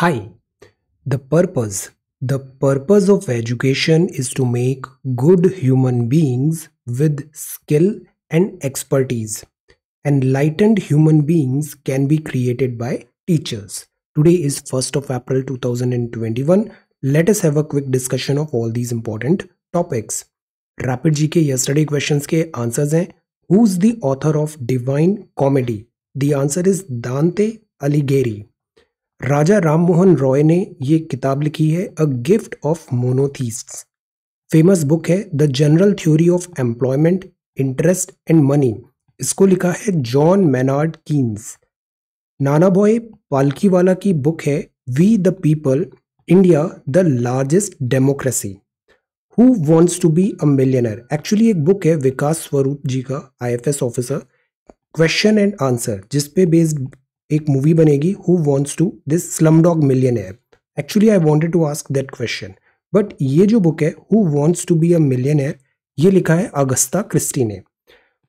Hi, the purpose. The purpose of education is to make good human beings with skill and expertise. Enlightened human beings can be created by teachers. Today is 1st of April 2021. Let us have a quick discussion of all these important topics. Rapid जी yesterday questions ke answers answers Who is the author of Divine Comedy? The answer is Dante Alighieri. Raja Rammohan Roy ने ये किताब लिखी है a gift of monotheists famous book है the general theory of employment interest and money इसको लिखा है John Maynard Keynes Nani बॉय पालकीवाला की बुक है we the people India the largest democracy who wants to be a millionaire actually एक book है विकास स्वरूप जी का S officer question and answer जिसपे बेस्ड एक मूवी बनेगी who wants to this slumdog millionaire actually I wanted to ask that question but ये जो book है who wants to be a millionaire ये लिखा है Agatha Christie ने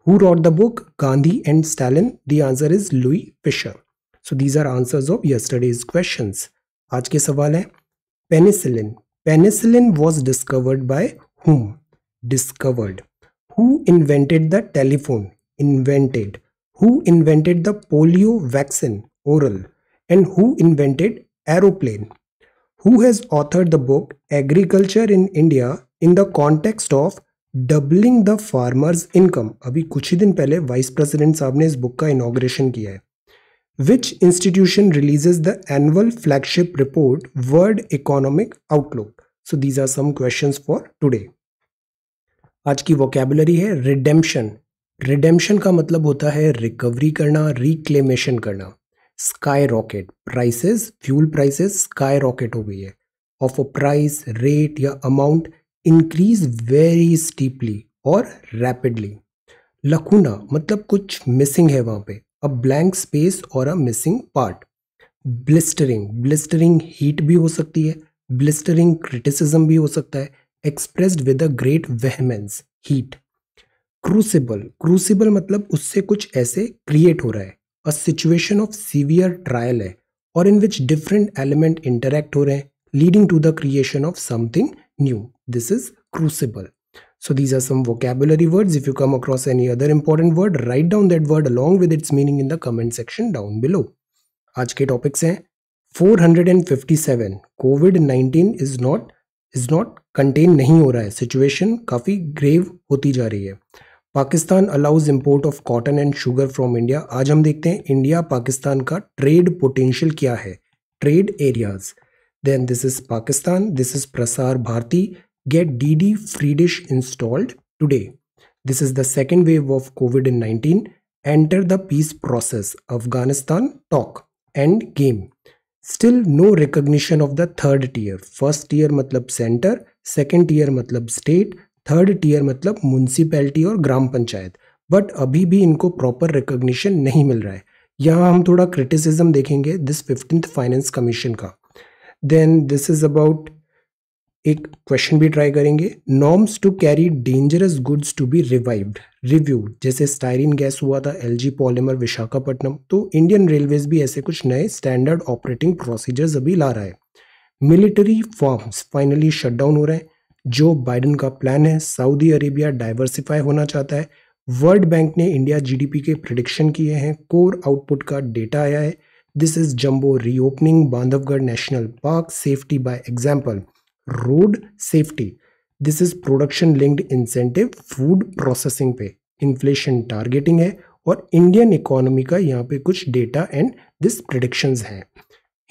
Who wrote the book Gandhi and Stalin? The answer is Louis Fisher. So these are answers of yesterday's question आज के सवाल है penicillin penicillin was discovered by whom discovered who invented the telephone invented who invented the polio vaccine oral and who invented aeroplane who has authored the book agriculture in india in the context of doubling the farmers income अभी कुछ ही दिन पहले vice president साहब ने इस book का inauguration किया है which institution releases the annual flagship report world economic outlook so these are some question for today आज की वोकेबलरी है रिडेम्पशन रिडेम्शन का मतलब होता है रिकवरी करना रिक्लेमेशन करना skyrocket prices fuel prices skyrocket हो गई है ऑफ अ प्राइस रेट या अमाउंट इंक्रीज वेरी स्टीपली और रैपिडली लकुना मतलब कुछ मिसिंग है वहाँ पे अ ब्लैंक स्पेस और a missing part blistering blistering heat भी हो सकती है ब्लिस्टरिंग क्रिटिसिज्म भी हो सकता है expressed with a great vehemence heat crucible crucible मतलब उससे कुछ ऐसे क्रिएट हो रहा है a situation of severe trial है और in which different element interact हो रहे हैं leading to the creation of something new this is crucible so these are some vocabulary words if you come across any other important word write down that word along with its meaning in the comment section down below आज के topics हैं 457 COVID 19 is not is not contain नहीं हो रहा है situation काफ़ी grave होती जा रही है Pakistan allows import of cotton and sugar from India आज हम देखते हैं इंडिया पाकिस्तान का ट्रेड पोटेंशियल क्या है trade areas then this is Pakistan this is Prasar Bharati get D D free dish installed today this is the second wave of COVID in nineteen enter the peace process Afghanistan talk endgame still no recognition of the third tier first year मतलब centre second year मतलब state third tier मतलब municipality और ग्राम panchayat but अभी भी इनको proper recognition नहीं मिल रहा है यहाँ हम थोड़ा क्रिटिसिज्म देखेंगे दिस फिफ्टींथ फाइनेंस कमीशन का देन दिस इज अबाउट एक क्वेश्चन भी ट्राई करेंगे norms to carry dangerous goods to be revived review जैसे स्टायरिन गैस हुआ था एलजी पॉलीमर विशाखापट्टनम तो इंडियन रेलवेज भी ऐसे कुछ नए स्टैंडर्ड ऑपरेटिंग प्रोसीजर्स अभी ला रहा है military farms finally shut down हो रहे हैं जो बाइडन का प्लान है सऊदी अरेबिया डाइवर्सिफाई होना चाहता है वर्ल्ड बैंक ने इंडिया जीडीपी के प्रडिक्शन किए हैं कोर आउटपुट का डेटा आया है this is jumbo reopening Bandhavgarh national park safety by example road safety this is production linked incentive food processing पे इन्फ्लेशन टारगेटिंग है और इंडियन इकोनॉमी का यहाँ पे कुछ डेटा एंड दिस प्रडिक्शन हैं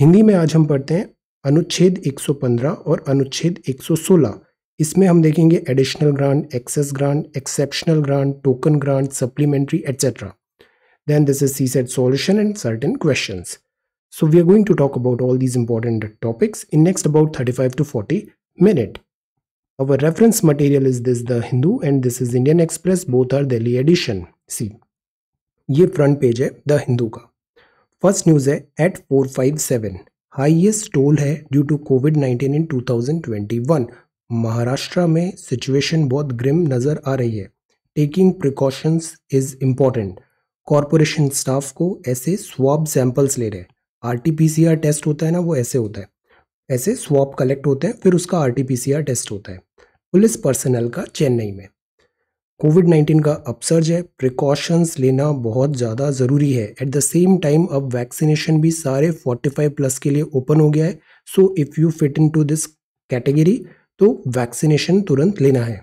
हिंदी में आज हम पढ़ते हैं अनुच्छेद 115 और अनुच्छेद 116 इसमें हम देखेंगे additional grant excess grant exceptional grant token grant supplementary etcetera then this is C set solution and certain question so we are going to talk about all these important topics in next about thirty five to forty minute our reference material is this the Hindu and this is Indian Express both are Delhi edition see ये front page है the Hindu का first news है eight four five seven highest toll है due to COVID nineteen in two thousand twenty one Maharashtra में situation बहुत grim नज़र आ रही है taking precautions is important corporation staff को ऐसे स्वाब सैंपल्स ले रहे हैं आर टेस्ट होता है ना वो ऐसे होता है ऐसे स्वाब कलेक्ट होते हैं फिर उसका आर टेस्ट होता है पुलिस पर्सनल का चेन्नई में कोविड नाइन्टीन का अपसर्ज है प्रिकॉशंस लेना बहुत ज़्यादा ज़रूरी है एट द सेम टाइम अब वैक्सीनेशन भी सारे फोर्टी प्लस के लिए ओपन हो गया है so if you fit into this category तो वैक्सीनेशन तुरंत लेना है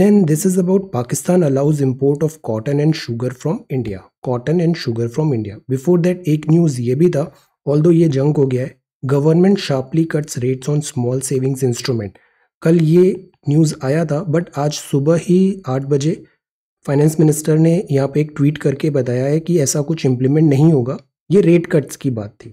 then this is about Pakistan allows import of cotton and sugar from India cotton and sugar from India before that एक न्यूज़ ये भी था ऑल दो ये जंग हो गया है government sharply cuts rates on small savings instrument कल ये न्यूज़ आया था बट आज सुबह ही आठ बजे फाइनेंस मिनिस्टर ने यहाँ पे एक ट्वीट करके बताया है कि ऐसा कुछ इम्प्लीमेंट नहीं होगा ये रेट कट्स की बात थी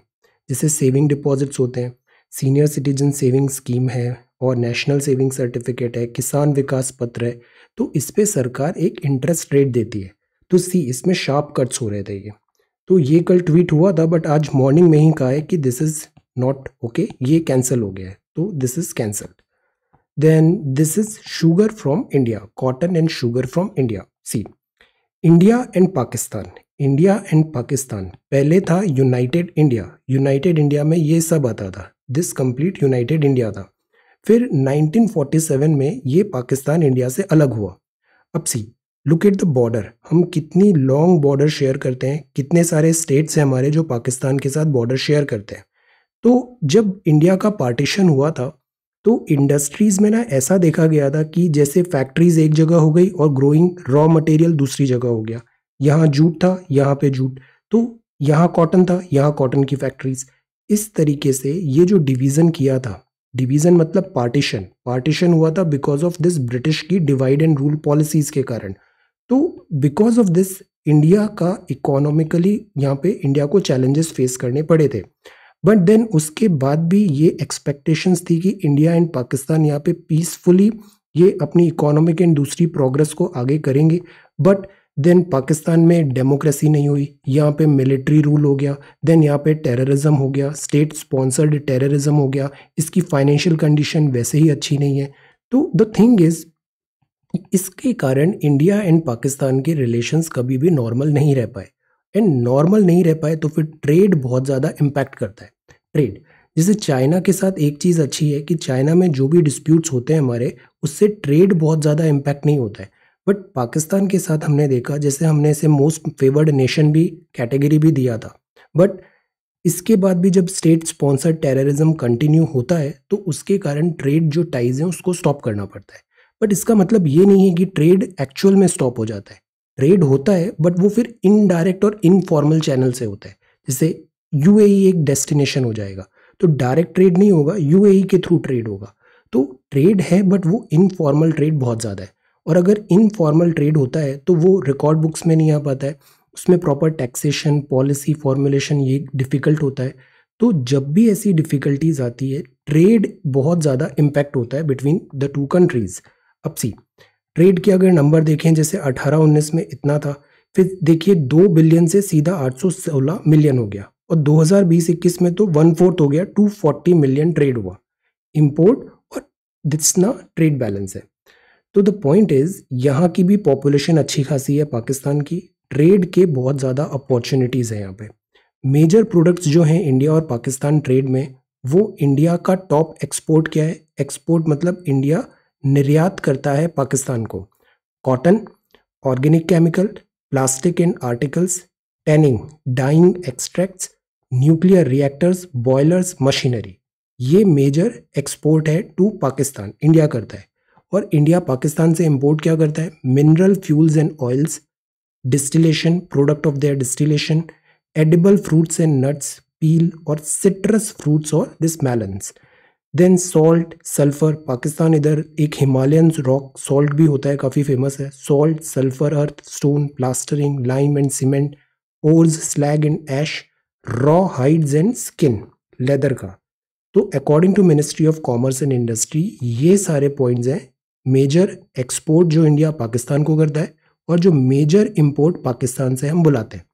जैसे सेविंग डिपॉजिट्स होते हैं सीनियर सिटीजन सेविंग स्कीम है और नेशनल सेविंग सर्टिफिकेट है किसान विकास पत्र है तो इस पर सरकार एक इंटरेस्ट रेट देती है तो सी इसमें शार्प कट्स हो रहे थे ये तो ये कल ट्वीट हुआ था बट आज मॉर्निंग में ही कहा है कि दिस इज़ नॉट ओके ये कैंसिल हो गया है तो this is cancelled then this is sugar from India cotton and sugar from India see India and Pakistan India and Pakistan पहले था यूनाइटेड इंडिया यूनाइटेड इंडिया में ये सब आता था दिस कंप्लीट यूनाइटेड इंडिया था फिर 1947 में ये पाकिस्तान इंडिया से अलग हुआ अब see look at the border हम कितनी लॉन्ग बॉर्डर शेयर करते हैं कितने सारे स्टेट्स हैं हमारे जो पाकिस्तान के साथ बॉर्डर शेयर करते हैं तो जब इंडिया का पार्टीशन हुआ था तो इंडस्ट्रीज़ में ना ऐसा देखा गया था कि जैसे फैक्ट्रीज़ एक जगह हो गई और ग्रोइंग रॉ मटेरियल दूसरी जगह हो गया यहाँ जूट था यहाँ पे जूट तो यहाँ कॉटन था यहाँ कॉटन की फैक्ट्रीज़ इस तरीके से ये जो डिवीज़न किया था डिवीज़न मतलब पार्टीशन पार्टीशन हुआ था बिकॉज ऑफ दिस ब्रिटिश की डिवाइड एंड रूल पॉलिसीज़ के कारण तो बिकॉज ऑफ दिस इंडिया का इकोनॉमिकली यहाँ पे इंडिया को चैलेंजेस फेस करने पड़े थे बट देन उसके बाद भी ये एक्सपेक्टेशंस थी कि इंडिया एंड पाकिस्तान यहाँ पे पीसफुली ये अपनी इकोनॉमिक एंड दूसरी प्रोग्रेस को आगे करेंगे बट देन पाकिस्तान में डेमोक्रेसी नहीं हुई यहाँ पे मिलिट्री रूल हो गया देन यहाँ पे टेररिज्म हो गया स्टेट स्पॉन्सर्ड टेररिज्म हो गया इसकी फाइनेंशियल कंडीशन वैसे ही अच्छी नहीं है तो द थिंग इज़ इसके कारण इंडिया एंड पाकिस्तान के रिलेशंस कभी भी नॉर्मल नहीं रह पाए एंड नॉर्मल नहीं रह पाए तो फिर ट्रेड बहुत ज़्यादा इम्पैक्ट करता है ट्रेड जैसे चाइना के साथ एक चीज़ अच्छी है कि चाइना में जो भी डिस्प्यूट्स होते हैं हमारे उससे ट्रेड बहुत ज़्यादा इम्पैक्ट नहीं होता है बट पाकिस्तान के साथ हमने देखा जैसे हमने इसे मोस्ट फेवर्ड नेशन भी कैटेगरी भी दिया था बट इसके बाद भी जब स्टेट स्पॉन्सर टेररिज्म कंटिन्यू होता है तो उसके कारण ट्रेड जो टाइज है उसको स्टॉप करना पड़ता है बट इसका मतलब ये नहीं है कि ट्रेड एक्चुअल में स्टॉप हो जाता है ट्रेड होता है बट वो फिर इनडायरेक्ट और इनफॉर्मल चैनल से होता है जैसे यू e एक डेस्टिनेशन हो जाएगा तो डायरेक्ट ट्रेड नहीं होगा यू e के थ्रू ट्रेड होगा तो ट्रेड है बट वो इनफॉर्मल ट्रेड बहुत ज़्यादा है और अगर इनफॉर्मल ट्रेड होता है तो वो रिकॉर्ड बुक्स में नहीं आ पाता है उसमें प्रॉपर टैक्सेशन पॉलिसी फॉर्मुलेशन ये डिफ़िकल्ट होता है तो जब भी ऐसी डिफ़िकल्टीज आती है ट्रेड बहुत ज़्यादा इम्पैक्ट होता है बिटवीन द टू कंट्रीज़ अब सी ट्रेड के अगर नंबर देखें जैसे अठारह उन्नीस में इतना था फिर देखिए दो बिलियन से सीधा आठ सौ सोलह मिलियन हो गया और 2020-21 में तो वन फोर्थ हो गया 240 मिलियन ट्रेड हुआ इम्पोर्ट और दिसना ट्रेड बैलेंस है तो द पॉइंट इज़ यहाँ की भी पॉपुलेशन अच्छी खासी है पाकिस्तान की ट्रेड के बहुत ज़्यादा अपॉर्चुनिटीज़ हैं यहाँ पे मेजर प्रोडक्ट्स जो हैं इंडिया और पाकिस्तान ट्रेड में वो इंडिया का टॉप एक्सपोर्ट क्या है एक्सपोर्ट मतलब इंडिया निर्यात करता है पाकिस्तान को cotton organic chemical plastic and articles tanning dyeing extracts nuclear reactors boilers machinery ये मेजर एक्सपोर्ट है टू पाकिस्तान इंडिया करता है और इंडिया पाकिस्तान से इम्पोर्ट क्या करता है mineral fuels and oils distillation product of their distillation edible fruits and nuts peel और सिट्रस फ्रूट्स और this melons then salt sulphur Pakistan इधर एक हिमालयन रॉक सॉल्ट भी होता है काफ़ी फेमस है salt sulphur earth stone plastering lime and cement ores slag and ash raw hides and skin leather का तो according to ministry of commerce and industry ये सारे पॉइंट्स हैं मेजर एक्सपोर्ट जो इंडिया पाकिस्तान को करता है और जो मेजर इम्पोर्ट पाकिस्तान से हम बुलाते हैं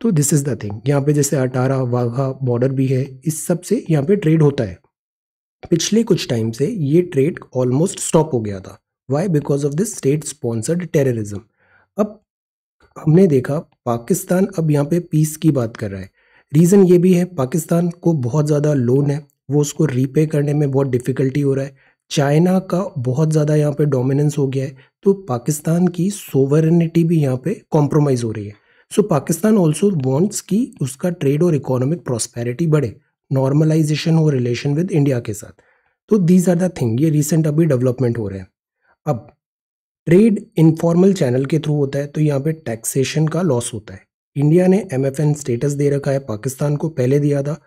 तो दिस इज़ द थिंग यहाँ पे जैसे अटारा वाघा बॉर्डर भी है इस सब से यहाँ पे ट्रेड होता है पिछले कुछ टाइम से ये ट्रेड ऑलमोस्ट स्टॉप हो गया था why because of this state sponsored terrorism अब हमने देखा पाकिस्तान अब यहाँ पे पीस की बात कर रहा है रीज़न ये भी है पाकिस्तान को बहुत ज़्यादा लोन है वो उसको रीपे करने में बहुत डिफ़िकल्टी हो रहा है चाइना का बहुत ज़्यादा यहाँ पे डोमिनेंस हो गया है तो पाकिस्तान की सोवरेनिटी भी यहाँ पे कॉम्प्रोमाइज़ हो रही है सो पाकिस्तान ऑल्सो वॉन्ट्स कि उसका ट्रेड और इकोनॉमिक प्रॉस्पेरिटी बढ़े नॉर्मलाइजेशन हो रिलेशन विद इंडिया के साथ तो दीज आर द थिंग ये रिसेंट अभी डेवलपमेंट हो रहे हैं अब ट्रेड इनफॉर्मल चैनल के थ्रू होता है तो यहाँ पे टैक्सेशन का लॉस होता है इंडिया ने एम स्टेटस दे रखा है पाकिस्तान को पहले दिया था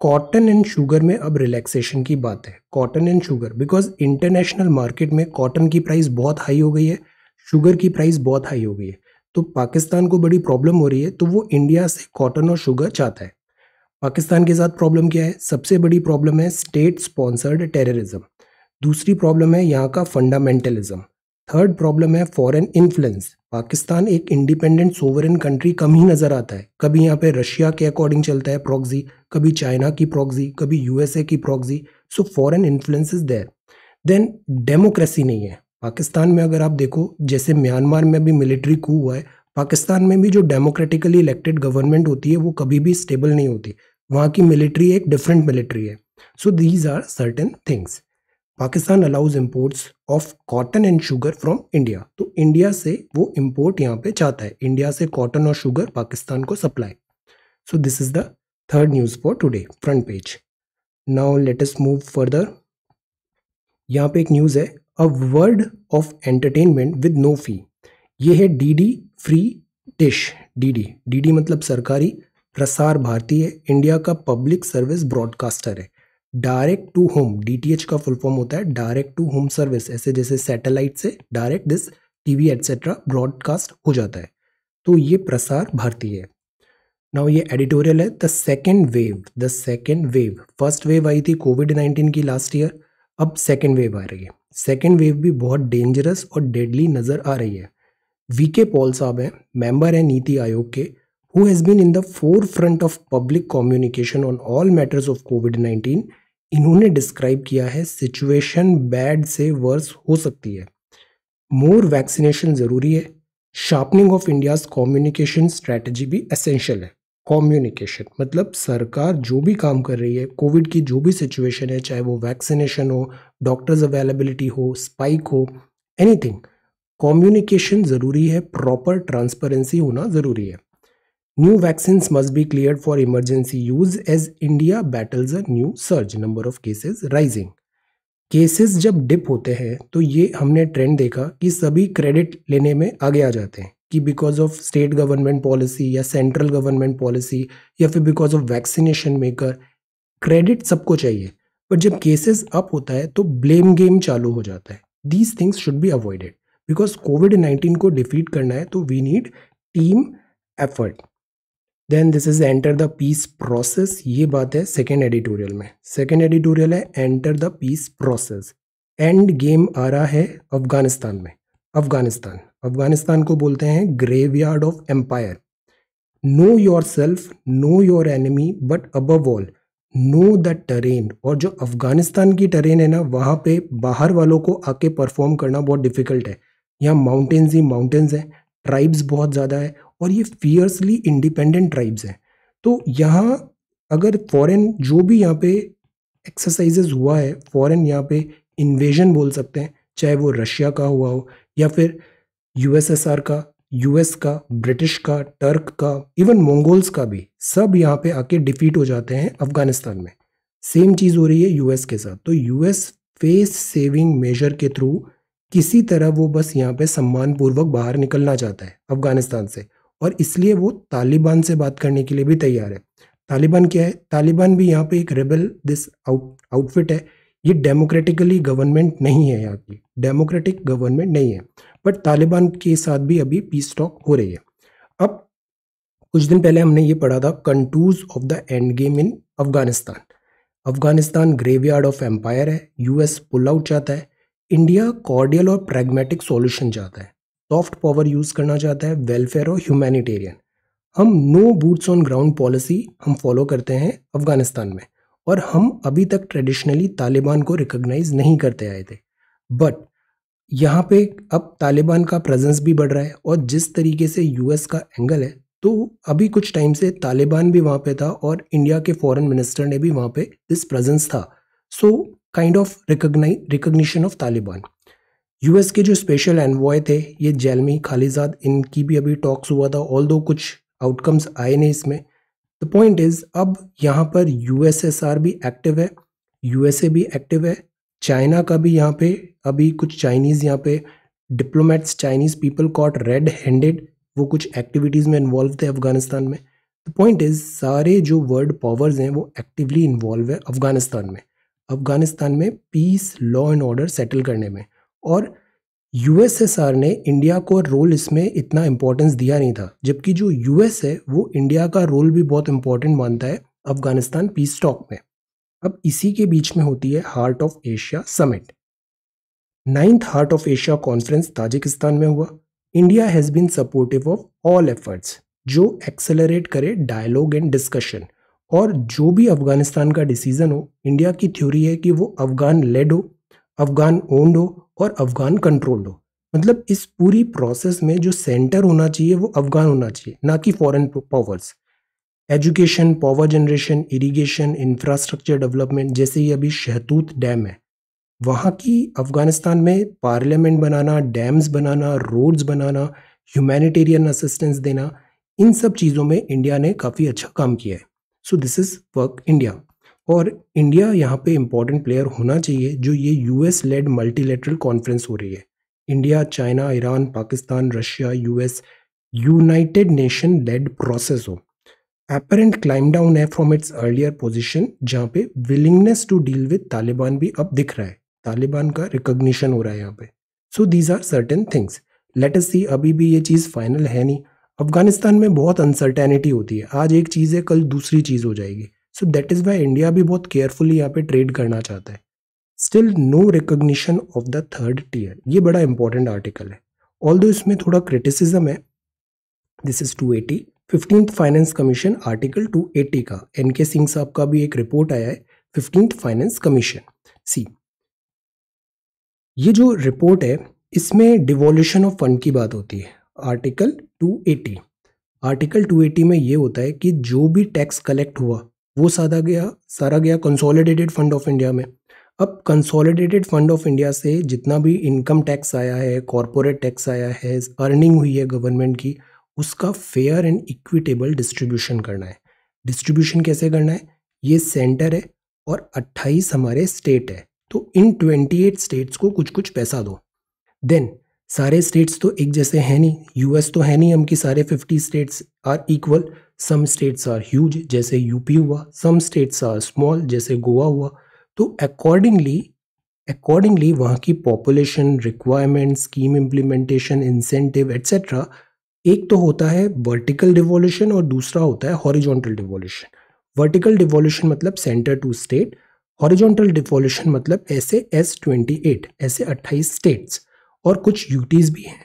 कॉटन एंड शुगर में अब रिलैक्सेशन की बात है cotton and sugar because international market में कॉटन की प्राइस बहुत हाई हो गई है शुगर की प्राइस बहुत हाई हो गई है तो पाकिस्तान को बड़ी प्रॉब्लम हो रही है तो वो इंडिया से कॉटन और शुगर चाहता है पाकिस्तान के साथ प्रॉब्लम क्या है सबसे बड़ी प्रॉब्लम है स्टेट स्पॉन्सर्ड टेररिज्म दूसरी प्रॉब्लम है यहाँ का फंडामेंटलिज्म थर्ड प्रॉब्लम है फॉरेन इन्फ्लुएंस पाकिस्तान एक इंडिपेंडेंट सोवरन कंट्री कम ही नज़र आता है कभी यहाँ पे रशिया के अकॉर्डिंग चलता है प्रॉक्सी कभी चाइना की प्रॉक्सी कभी यूएसए की proxy so foreign influence is there then democracy नहीं है पाकिस्तान में अगर आप देखो जैसे म्यांमार में भी मिलिट्री कू हुआ है पाकिस्तान में भी जो डेमोक्रेटिकली इलेक्टेड गवर्नमेंट होती है वो कभी भी स्टेबल नहीं होती वहाँ की मिलिट्री एक डिफरेंट मिलिट्री है so these are certain things Pakistan allows imports of cotton and sugar from India तो इंडिया से वो इम्पोर्ट यहाँ पे चाहता है इंडिया से कॉटन और शुगर पाकिस्तान को supply so this is the third news for today front page now let us move further यहाँ पे एक न्यूज़ है a world of entertainment with no fee ये है D D free dish D D D D मतलब सरकारी प्रसार भारती है India का पब्लिक सर्विस ब्रॉडकास्टर है डायरेक्ट टू होम डी का फुल फॉर्म होता है डायरेक्ट टू होम सर्विस ऐसे जैसे सैटेलाइट से direct this T V broadcast हो जाता है तो ये प्रसार भारती है नाउ ये एडिटोरियल है the second wave the second wave first wave आई थी कोविड नाइन्टीन की लास्ट ईयर अब सेकेंड वेव आ रही है सेकेंड वेव भी बहुत डेंजरस और डेडली नज़र आ रही है वी के पॉल साहब हैं मेंबर हैं नीति आयोग के who has been in the forefront of public communication on all matters of COVID nineteen इन्होंने डिस्क्राइब किया है सिचुएशन बैड से वर्स हो सकती है मोर वैक्सीनेशन ज़रूरी है sharpening of India's communication strategy भी असेंशियल है कम्युनिकेशन मतलब सरकार जो भी काम कर रही है कोविड की जो भी सिचुएशन है चाहे वो वैक्सीनेशन हो डॉक्टर्स अवेलेबिलिटी हो स्पाइक हो एनीथिंग कम्युनिकेशन ज़रूरी है प्रॉपर ट्रांसपेरेंसी होना ज़रूरी है New vaccines must be cleared for emergency use as India battles a new surge, number of cases rising. Cases जब डिप होते हैं तो ये हमने ट्रेंड देखा कि सभी क्रेडिट लेने में आगे आ जाते हैं कि because of state government policy या सेंट्रल गवर्नमेंट पॉलिसी या फिर because of vaccination maker credit सबको चाहिए बट जब केसेस अप होता है तो ब्लेम गेम चालू हो जाता है these things should be avoided because COVID nineteen को डिफीट करना है तो we need team effort then this is enter the peace process ये बात है सेकेंड एडिटोरियल में सेकेंड एडिटोरियल है enter the peace process end game आ रहा है अफगानिस्तान में अफगानिस्तान अफगानिस्तान को बोलते हैं graveyard of empire know yourself know your enemy but अब ऑल नो द टरेन और जो अफगानिस्तान की टेरेन है ना वहाँ पे बाहर वालों को आके परफॉर्म करना बहुत डिफिकल्ट है यहाँ माउंटेन्स ही माउंटेन्स हैं ट्राइब्स बहुत ज़्यादा है और ये फियर्सली इंडिपेंडेंट ट्राइब्स हैं तो यहाँ अगर फॉरेन जो भी यहाँ पे एक्सरसाइजेज हुआ है फॉरेन यहाँ पे इन्वेजन बोल सकते हैं चाहे वो रशिया का हुआ हो या फिर यूएसएसआर का यूएस का ब्रिटिश का टर्क का इवन मंगोल्स का भी सब यहाँ पे आके डिफीट हो जाते हैं अफगानिस्तान में सेम चीज़ हो रही है यूएस के साथ तो यूएस फेस सेविंग मेजर के थ्रू किसी तरह वो बस यहाँ पे सम्मानपूर्वक बाहर निकलना चाहता है अफगानिस्तान से और इसलिए वो तालिबान से बात करने के लिए भी तैयार है तालिबान क्या है तालिबान भी यहाँ पे एक रेबल दिस आउट आउटफिट है ये डेमोक्रेटिकली गवर्नमेंट नहीं है यहाँ की डेमोक्रेटिक गवर्नमेंट नहीं है बट तालिबान के साथ भी अभी पीस टॉक हो रही है अब कुछ दिन पहले हमने ये पढ़ा था contours of the end game in Afghanistan Afghanistan graveyard of empire है यूएस पुल आउट चाहता है इंडिया कॉर्डियल और प्रेगमेटिक सोल्यूशन चाहता है सॉफ्ट पावर यूज़ करना चाहता है वेलफेयर और ह्यूमैनिटेरियन हम no boots on ground policy हम फॉलो करते हैं अफगानिस्तान में और हम अभी तक ट्रेडिशनली तालिबान को रिकग्नाइज नहीं करते आए थे बट यहाँ पे अब तालिबान का प्रेजेंस भी बढ़ रहा है और जिस तरीके से यूएस का एंगल है तो अभी कुछ टाइम से तालिबान भी वहाँ पे था और इंडिया के फॉरेन मिनिस्टर ने भी वहाँ पे दिस प्रेजेंस था so kind of recognise recognition of Taliban US के जो स्पेशल एनवॉय थे ये जैलमी खालीजाद इनकी भी अभी टॉक्स हुआ था ऑल दो कुछ आउटकम्स आए नहीं इसमें द पॉइंट इज़ अब यहाँ पर यूएसएसआर भी एक्टिव है यूएसए भी एक्टिव है चाइना का भी यहाँ पे अभी कुछ चाइनीज़ यहाँ पे diplomats Chinese people caught red handed वो कुछ एक्टिविटीज़ में इन्वॉल्व थे अफगानिस्तान में द पॉइंट इज़ सारे जो वर्ल्ड पावर्स हैं वो एक्टिवली इन्वॉल्व है अफगानिस्तान में अफगानिस्तान में peace law and order settle करने में और यूएसएसआर ने इंडिया को रोल इसमें इतना इम्पोर्टेंस दिया नहीं था जबकि जो यूएस है वो इंडिया का रोल भी बहुत इम्पोर्टेंट मानता है अफगानिस्तान पीस टॉक में अब इसी के बीच में होती है heart of Asia summit ninth heart of Asia conference Tajikistan में हुआ India has been supportive of all efforts जो एक्सेलरेट करे डायलॉग एंड डिस्कशन और जो भी अफगानिस्तान का डिसीजन हो इंडिया की थ्योरी है कि वो अफगान लेड हो अफगान ओन्ड हो और अफगान कंट्रोल्ड हो मतलब इस पूरी प्रोसेस में जो सेंटर होना चाहिए वो अफगान होना चाहिए ना कि foreign powers education power generation irrigation infrastructure development जैसे ये अभी शहतूत डैम है वहाँ की अफ़गानिस्तान में पार्लियामेंट बनाना डैम्स बनाना रोड्स बनाना ह्यूमैनिटेरियन असिस्टेंस देना इन सब चीज़ों में इंडिया ने काफ़ी अच्छा काम किया है so this is work India और इंडिया यहाँ पे इम्पॉर्टेंट प्लेयर होना चाहिए जो ये यूएस लेड मल्टीलेटरल कॉन्फ्रेंस हो रही है India China Iran Pakistan Russia US United Nation led process हो अपरेंट क्लाइम डाउन है फ्रॉम इट्स अर्लियर पोजिशन जहाँ पे willingness to deal with Taliban भी अब दिख रहा है तालिबान का रिकोगशन हो रहा है यहाँ पे so these are certain things let us see अभी भी ये चीज़ फाइनल है नहीं अफगानिस्तान में बहुत अनसर्टेनिटी होती है आज एक चीज़ है कल दूसरी चीज़ हो जाएगी so that is why India भी बहुत केयरफुली यहाँ पे ट्रेड करना चाहता है still no recognition of the third tier ये बड़ा इंपॉर्टेंट आर्टिकल है ऑल दो इसमें थोड़ा क्रिटिसिजम है this is two eighty fifteenth finance commission article two eighty का एन के सिंह साहब का भी एक रिपोर्ट आया है फिफ्टींथ फाइनेंस कमीशन सी ये जो रिपोर्ट है इसमें डिवॉल्यूशन ऑफ फंड की बात होती है article two eighty article two eighty में ये होता है कि जो भी टैक्स कलेक्ट हुआ वो सादा गया सारा गया कंसोलिडेटेड फंड ऑफ इंडिया में अब कंसोलिडेटेड फंड ऑफ इंडिया से जितना भी इनकम टैक्स आया है कॉरपोरेट टैक्स आया है अर्निंग हुई है गवर्नमेंट की उसका फेयर एंड इक्विटेबल डिस्ट्रीब्यूशन करना है डिस्ट्रीब्यूशन कैसे करना है ये सेंटर है और 28 हमारे स्टेट है तो इन 28 स्टेट्स को कुछ कुछ पैसा दो देन सारे स्टेट्स तो एक जैसे हैं नहीं यूएस तो है नहीं हम कि सारे 50 states are equal some states are huge जैसे यूपी हुआ सम स्टेट्स आर स्मॉल जैसे गोवा हुआ तो अकॉर्डिंगली अकॉर्डिंगली वहाँ की population requirement scheme implementation incentive etcetera एक तो होता है वर्टिकल डिवोल्यूशन और दूसरा होता है हॉरिजॉन्टल डिवोल्यूशन वर्टिकल डिवोल्यूशन मतलब centre to state horizontal devolution मतलब ऐसे एस ट्वेंटी एट ऐसे अट्ठाईस स्टेट्स और कुछ यूटीज़ भी हैं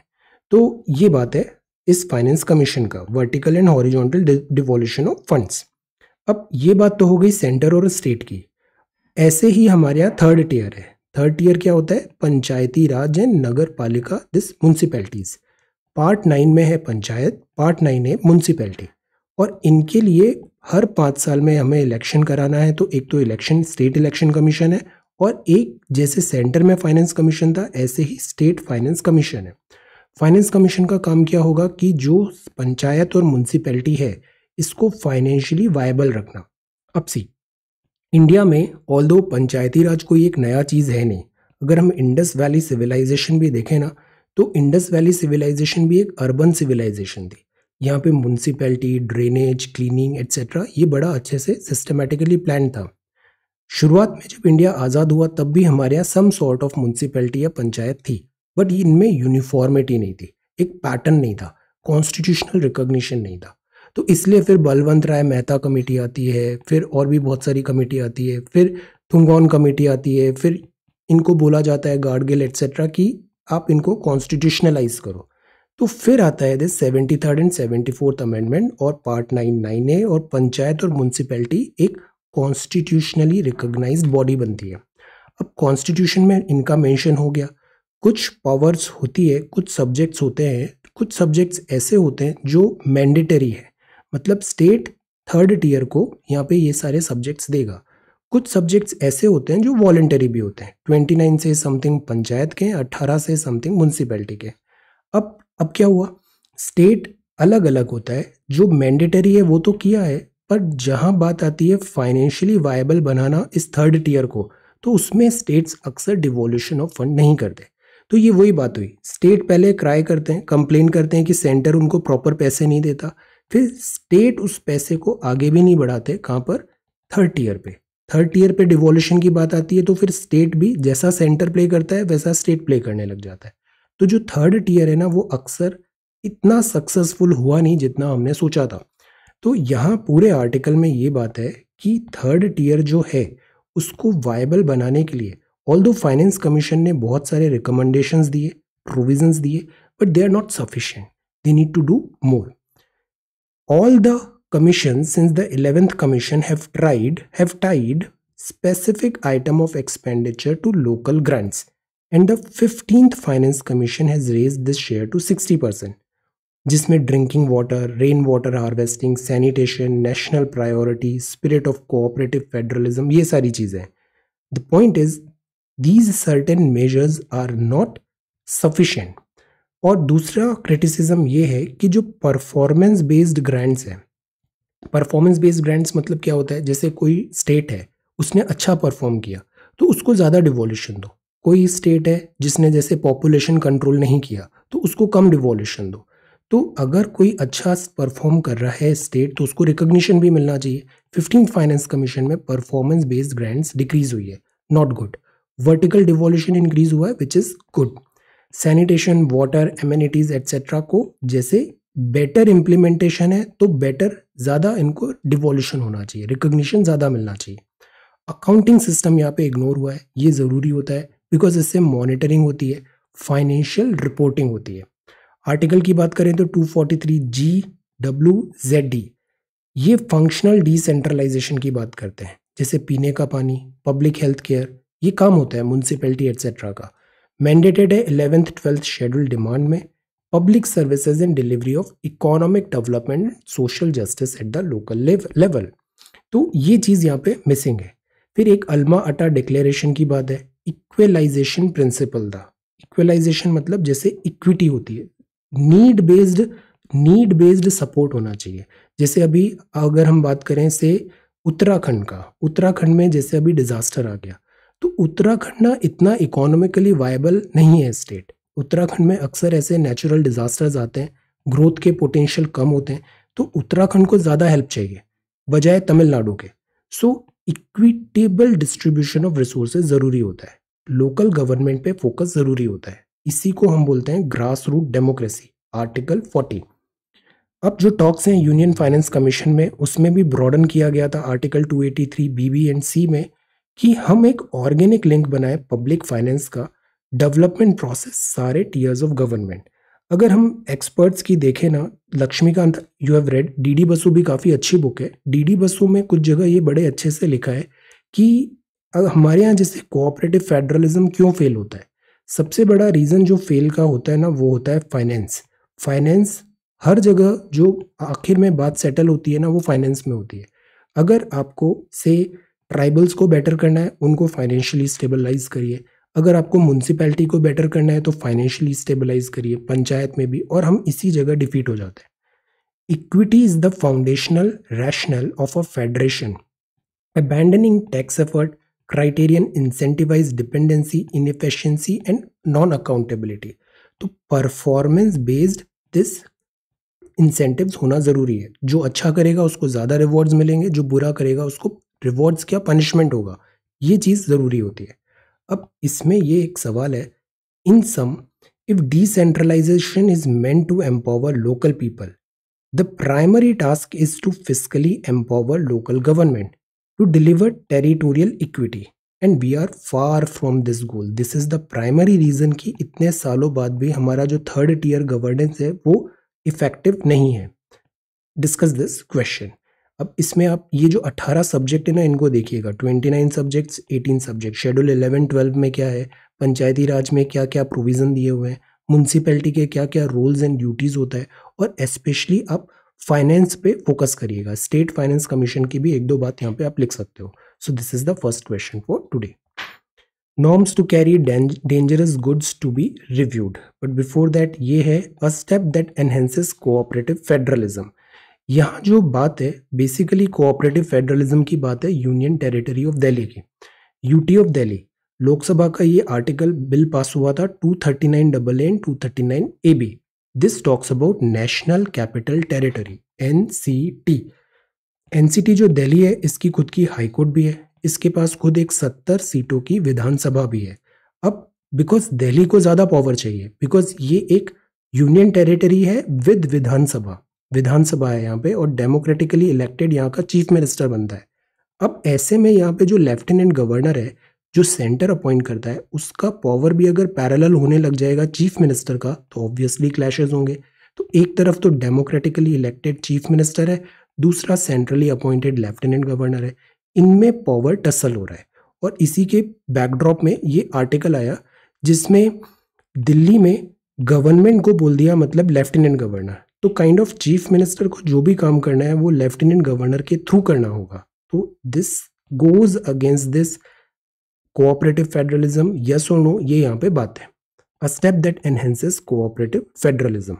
तो ये बात है इस फाइनेंस कमीशन का vertical and horizontal devolution of funds अब ये बात तो हो गई सेंटर और स्टेट की ऐसे ही हमारे यहाँ थर्ड टीयर है थर्ड टीयर क्या होता है पंचायती राज एंड नगर पालिका दिस म्यूनसिपैलिटीज पार्ट नाइन में है पंचायत पार्ट नाइन है म्यूनसिपैलिटी और इनके लिए हर पाँच साल में हमें इलेक्शन कराना है तो एक तो इलेक्शन स्टेट इलेक्शन कमीशन है और एक जैसे सेंटर में फाइनेंस कमीशन था ऐसे ही स्टेट फाइनेंस कमीशन है फाइनेंस कमीशन का काम क्या होगा कि जो पंचायत और म्यूनसिपैलिटी है इसको फाइनेंशियली वायबल रखना अब सी इंडिया में ऑल दो पंचायती राज कोई एक नया चीज़ है नहीं अगर हम इंडस वैली सिविलाइजेशन भी देखें ना तो इंडस वैली सिविलाइजेशन भी एक अर्बन सिविलाइजेशन थी यहाँ पे म्यूनसिपैलिटी ड्रेनेज क्लीनिंग एट्सेट्रा ये बड़ा अच्छे से सिस्टमेटिकली प्लान था शुरुआत में जब इंडिया आज़ाद हुआ तब भी हमारे यहाँ सम सॉर्ट ऑफ म्यूनसिपैलिटी या पंचायत थी बट इनमें यूनिफॉर्मिटी नहीं थी एक पैटर्न नहीं था कॉन्स्टिट्यूशनल रिकॉग्निशन नहीं था तो इसलिए फिर बलवंत राय मेहता कमेटी आती है फिर और भी बहुत सारी कमेटी आती है फिर थुंगौन कमेटी आती है फिर इनको बोला जाता है गाडगिल एट्सेट्रा कि आप इनको कॉन्स्टिट्यूशनलाइज करो तो फिर आता है this seventy third and seventy fourth amendment और पार्ट नाइन नाइन ए और पंचायत और म्यूनसिपैलिटी एक कॉन्स्टिट्यूशनली रिकोगनाइज बॉडी बनती है अब कॉन्स्टिट्यूशन में इनका मेंशन हो गया कुछ पावर्स होती है कुछ सब्जेक्ट्स होते हैं कुछ सब्जेक्ट्स ऐसे होते हैं जो मैंडेटरी है मतलब स्टेट थर्ड टीयर को यहाँ पे ये सारे सब्जेक्ट्स देगा कुछ सब्जेक्ट्स ऐसे होते हैं जो वॉलेंटरी भी होते हैं ट्वेंटी नाइन से समथिंग पंचायत के अट्ठारह से समथिंग म्यूनसिपैलिटी के अब अब क्या हुआ स्टेट अलग अलग होता है जो मैंडेटरी है वो तो किया है पर जहाँ बात आती है फाइनेंशियली वायबल बनाना इस थर्ड टीयर को तो उसमें स्टेट्स अक्सर डिवोल्यूशन ऑफ फंड नहीं करते तो ये वही बात हुई स्टेट पहले क्राई करते हैं कंप्लेन करते हैं कि सेंटर उनको प्रॉपर पैसे नहीं देता फिर स्टेट उस पैसे को आगे भी नहीं बढ़ाते कहाँ पर थर्ड ईयर पे थर्ड ईयर पे डिवॉल्यूशन की बात आती है तो फिर स्टेट भी जैसा सेंटर प्ले करता है वैसा स्टेट प्ले करने लग जाता है तो जो थर्ड टीयर है ना वो अक्सर इतना सक्सेसफुल हुआ नहीं जितना हमने सोचा था तो यहाँ पूरे आर्टिकल में ये बात है कि थर्ड टीयर जो है उसको वायबल बनाने के लिए ऑल दो फाइनेंस कमीशन ने बहुत सारे रिकमेंडेशन दिए प्रोविजन दिए but they are not sufficient they need to do more all the commission since the eleventh commission have tried have tied specific item of expenditure to local grants and the fifteenth finance commission has raised this share to sixty percent जिसमें drinking water rain water harvesting sanitation national priority spirit of cooperative federalism ये सारी चीज़ें the point is these certain measures are not sufficient और दूसरा criticism ये है कि जो परफॉर्मेंस बेस्ड ग्रांट्स हैं परफॉर्मेंस बेस्ड ग्रांट्स मतलब क्या होता है जैसे कोई स्टेट है उसने अच्छा परफॉर्म किया तो उसको ज़्यादा डिवॉल्यूशन दो कोई स्टेट है जिसने जैसे पॉपुलेशन कंट्रोल नहीं किया तो उसको कम डिवॉल्यूशन दो तो अगर कोई अच्छा परफॉर्म कर रहा है स्टेट तो उसको रिकोगनीशन भी मिलना चाहिए फिफ्टीन फाइनेंस कमीशन में परफॉर्मेंस बेस्ड ग्रांट्स डिक्रीज हुई है not good vertical devolution increase हुआ है which is good sanitation water amenities etcetera को जैसे बेटर इम्प्लीमेंटेशन है तो बेटर ज़्यादा इनको डिवोल्यूशन होना चाहिए रिकोगशन ज़्यादा मिलना चाहिए अकाउंटिंग सिस्टम यहाँ पे इग्नोर हुआ है ये ज़रूरी होता है बिकॉज इससे मॉनिटरिंग होती है फाइनेंशियल रिपोर्टिंग होती है आर्टिकल की बात करें तो 243 जी डब्ल्यू जेड डी ये फंक्शनल डिसेंट्रलाइजेशन की बात करते हैं जैसे पीने का पानी पब्लिक हेल्थ केयर ये काम होता है म्यूनसिपैलिटी एट्सेट्रा का मैंडेटेड है इलेवेंथ ट्वेल्थ शेड्यूल डिमांड में public services and delivery of economic development social justice at the local level तो ये चीज़ यहाँ पे मिसिंग है फिर एक अलमा अटा डिक्लेरेशन की बात है इक्वलाइजेशन प्रिंसिपल द इक्वलाइजेशन मतलब जैसे इक्विटी होती है need based need based support होना चाहिए जैसे अभी अगर हम बात करें से उत्तराखंड का उत्तराखंड में जैसे अभी डिजास्टर आ गया तो उत्तराखंड ना इतना इकोनॉमिकली वायबल नहीं है स्टेट उत्तराखंड में अक्सर ऐसे नेचुरल डिज़ास्टर्स आते हैं ग्रोथ के पोटेंशियल कम होते हैं तो उत्तराखंड को ज़्यादा हेल्प चाहिए बजाय तमिलनाडु के so equitable distribution of resource ज़रूरी होता है लोकल गवर्नमेंट पे फोकस ज़रूरी होता है इसी को हम बोलते हैं grass root democracy article fourteen अब जो टॉक्स हैं यूनियन फाइनेंस कमीशन में उसमें भी ब्रॉडन किया गया था article two eighty three B B and C में कि हम एक ऑर्गेनिक लिंक बनाए पब्लिक फाइनेंस का डेवलपमेंट प्रोसेस सारे टीयर्स ऑफ गवर्नमेंट अगर हम एक्सपर्ट्स की देखें ना Laxmikanth you have read D D Basu भी काफ़ी अच्छी बुक है डी डी बसु में कुछ जगह ये बड़े अच्छे से लिखा है कि हमारे यहाँ जैसे कोऑपरेटिव फेडरलिज्म क्यों फेल होता है सबसे बड़ा रीज़न जो फेल का होता है ना वो होता है फाइनेंस फाइनेंस हर जगह जो आखिर में बात सेटल होती है ना वो फाइनेंस में होती है अगर आपको से ट्राइबल्स को बेटर करना है उनको फाइनेंशियली स्टेबलाइज करिए अगर आपको म्यूनसिपैलिटी को बेटर करना है तो फाइनेंशियली स्टेबलाइज करिए पंचायत में भी और हम इसी जगह डिफीट हो जाते हैं equity is the foundational rational of a federation abandoning tax effort criterion incentivise dependency inefficiency and non accountability तो परफॉर्मेंस बेस्ड दिस इंसेंटिव्स होना ज़रूरी है जो अच्छा करेगा उसको ज़्यादा रिवॉर्ड्स मिलेंगे जो बुरा करेगा उसको रिवॉर्ड्स क्या पनिशमेंट होगा ये चीज़ ज़रूरी होती है अब इसमें ये एक सवाल है in sum if decentralisation is meant to empower local people the primary task is to physically empower local government to deliver territorial equity and we are far from this goal this is the primary reason कि इतने सालों बाद भी हमारा जो third tier governance है वो effective नहीं है डिस्कस दिस क्वेश्चन अब इसमें आप ये जो 18 सब्जेक्ट है ना इनको देखिएगा 29 सब्जेक्ट्स 18 सब्जेक्ट शेड्यूल 11 12 में क्या है पंचायती राज में क्या क्या प्रोविज़न दिए हुए हैं म्यूनसिपैलिटी के क्या क्या रोल्स एंड ड्यूटीज़ होता है और स्पेशली आप फाइनेंस पे फोकस करिएगा स्टेट फाइनेंस कमीशन की भी एक दो बात यहाँ पे आप लिख सकते हो so this is the first question for today norms to carry dangerous goods to be reviewed but before that ये है a step that enhances cooperative federalism यहाँ जो बात है बेसिकली कोऑपरेटिव फेडरलिज्म की बात है यूनियन टेरिटरी ऑफ दिल्ली की यूटी ऑफ दिल्ली लोकसभा का ये आर्टिकल बिल पास हुआ था two thirty nine double N two thirty nine A B this talks about national capital territory N C T N C T जो दिल्ली है इसकी खुद की हाईकोर्ट भी है इसके पास खुद एक सत्तर सीटों की विधानसभा भी है अब बिकॉज दिल्ली को ज़्यादा पावर चाहिए बिकॉज ये एक यूनियन टेरिटरी है विद विधानसभा विधानसभा है यहाँ पे और डेमोक्रेटिकली इलेक्टेड यहाँ का चीफ मिनिस्टर बनता है अब ऐसे में यहाँ पे जो लेफ्टिनेंट गवर्नर है जो सेंटर अपॉइंट करता है उसका पावर भी अगर पैरेलल होने लग जाएगा चीफ मिनिस्टर का तो ऑब्वियसली क्लैशेज होंगे तो एक तरफ तो डेमोक्रेटिकली इलेक्टेड चीफ मिनिस्टर है दूसरा सेंट्रली अपॉइंटेड लेफ्टिनेंट गवर्नर है इनमें पावर टसल हो रहा है और इसी के बैकड्रॉप में ये आर्टिकल आया जिसमें दिल्ली में गवर्नमेंट को बोल दिया मतलब लेफ्टिनेंट गवर्नर तो काइंड ऑफ चीफ मिनिस्टर को जो भी काम करना है वो लेफ्टिनेंट गवर्नर के थ्रू करना होगा तो this goes against this cooperative federalism yes और नो ये यहाँ पे बात है a step that enhances cooperative federalism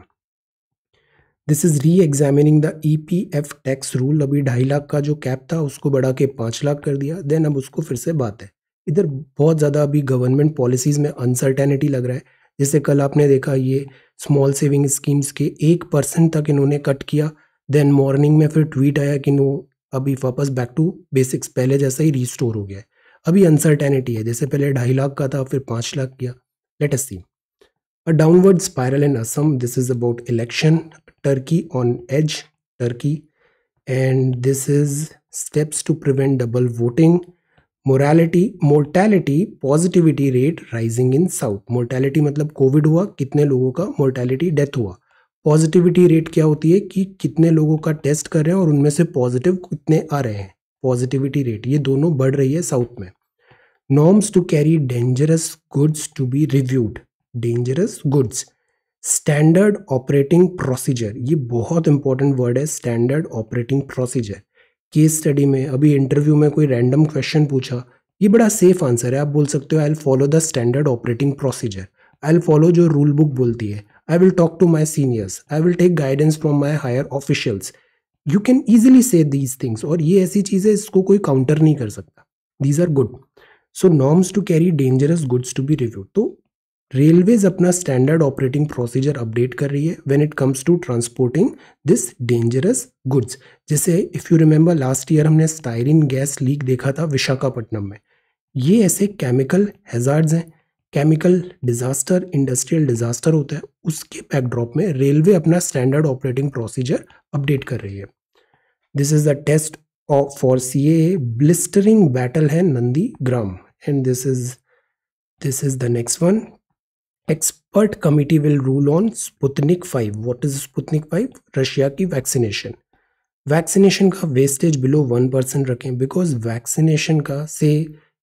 this is reexamining the E P F tax rule अभी ढाई लाख का जो कैप था उसको बढ़ा के पाँच लाख कर दिया देन अब उसको फिर से बात है इधर बहुत ज़्यादा अभी गवर्नमेंट पॉलिसीज़ में अनसर्टेनिटी लग रहा है जैसे कल आपने देखा ये स्मॉल सेविंग स्कीम्स के एक परसेंट तक इन्होंने कट किया देन मॉर्निंग में फिर ट्वीट आया कि नो अभी वापस बैक टू बेसिक्स पहले जैसा ही रिस्टोर हो गया है अभी अनसर्टेनिटी है जैसे पहले ढाई लाख का था फिर पाँच लाख किया let us see a downward spiral in Assam this is about election Turkey on edge Turkey and this is steps to prevent double voting morality mortality positivity rate rising in south mortality मतलब Covid हुआ कितने लोगों का mortality death हुआ positivity rate क्या होती है कि कितने लोगों का टेस्ट कर रहे हैं और उनमें से पॉजिटिव कितने आ रहे हैं पॉजिटिविटी रेट ये दोनों बढ़ रही है साउथ में norms to carry dangerous goods to be reviewed dangerous goods standard operating procedure ये बहुत इंपॉर्टेंट वर्ड है standard operating procedure case study में अभी इंटरव्यू में कोई रैंडम क्वेश्चन पूछा ये बड़ा सेफ आंसर है आप बोल सकते हो I follow the standard operating procedure I follow जो रूल बुक बोलती है I will talk to my seniors I will take guidance from my higher officials you can easily say these things और ये ऐसी चीज़ है इसको कोई काउंटर नहीं कर सकता these are good so norms to carry dangerous goods to be review तो रेलवेज अपना स्टैंडर्ड ऑपरेटिंग प्रोसीजर अपडेट कर रही है when it comes to transporting this dangerous goods जैसे if you remember last year हमने स्टायरिन गैस लीक देखा था विशाखापट्टनम में ये ऐसे केमिकल हैजार्ड्स हैं केमिकल डिजास्टर इंडस्ट्रियल डिजास्टर होता है उसके बैकड्रॉप में रेलवे अपना स्टैंडर्ड ऑपरेटिंग प्रोसीजर अपडेट कर रही है this is the test for see a blistering battle है Nandigram and this is this is the next one expert committee will rule on Sputnik five what is Sputnik five Russia की vaccination vaccination का wastage below one percent रखें because vaccination का से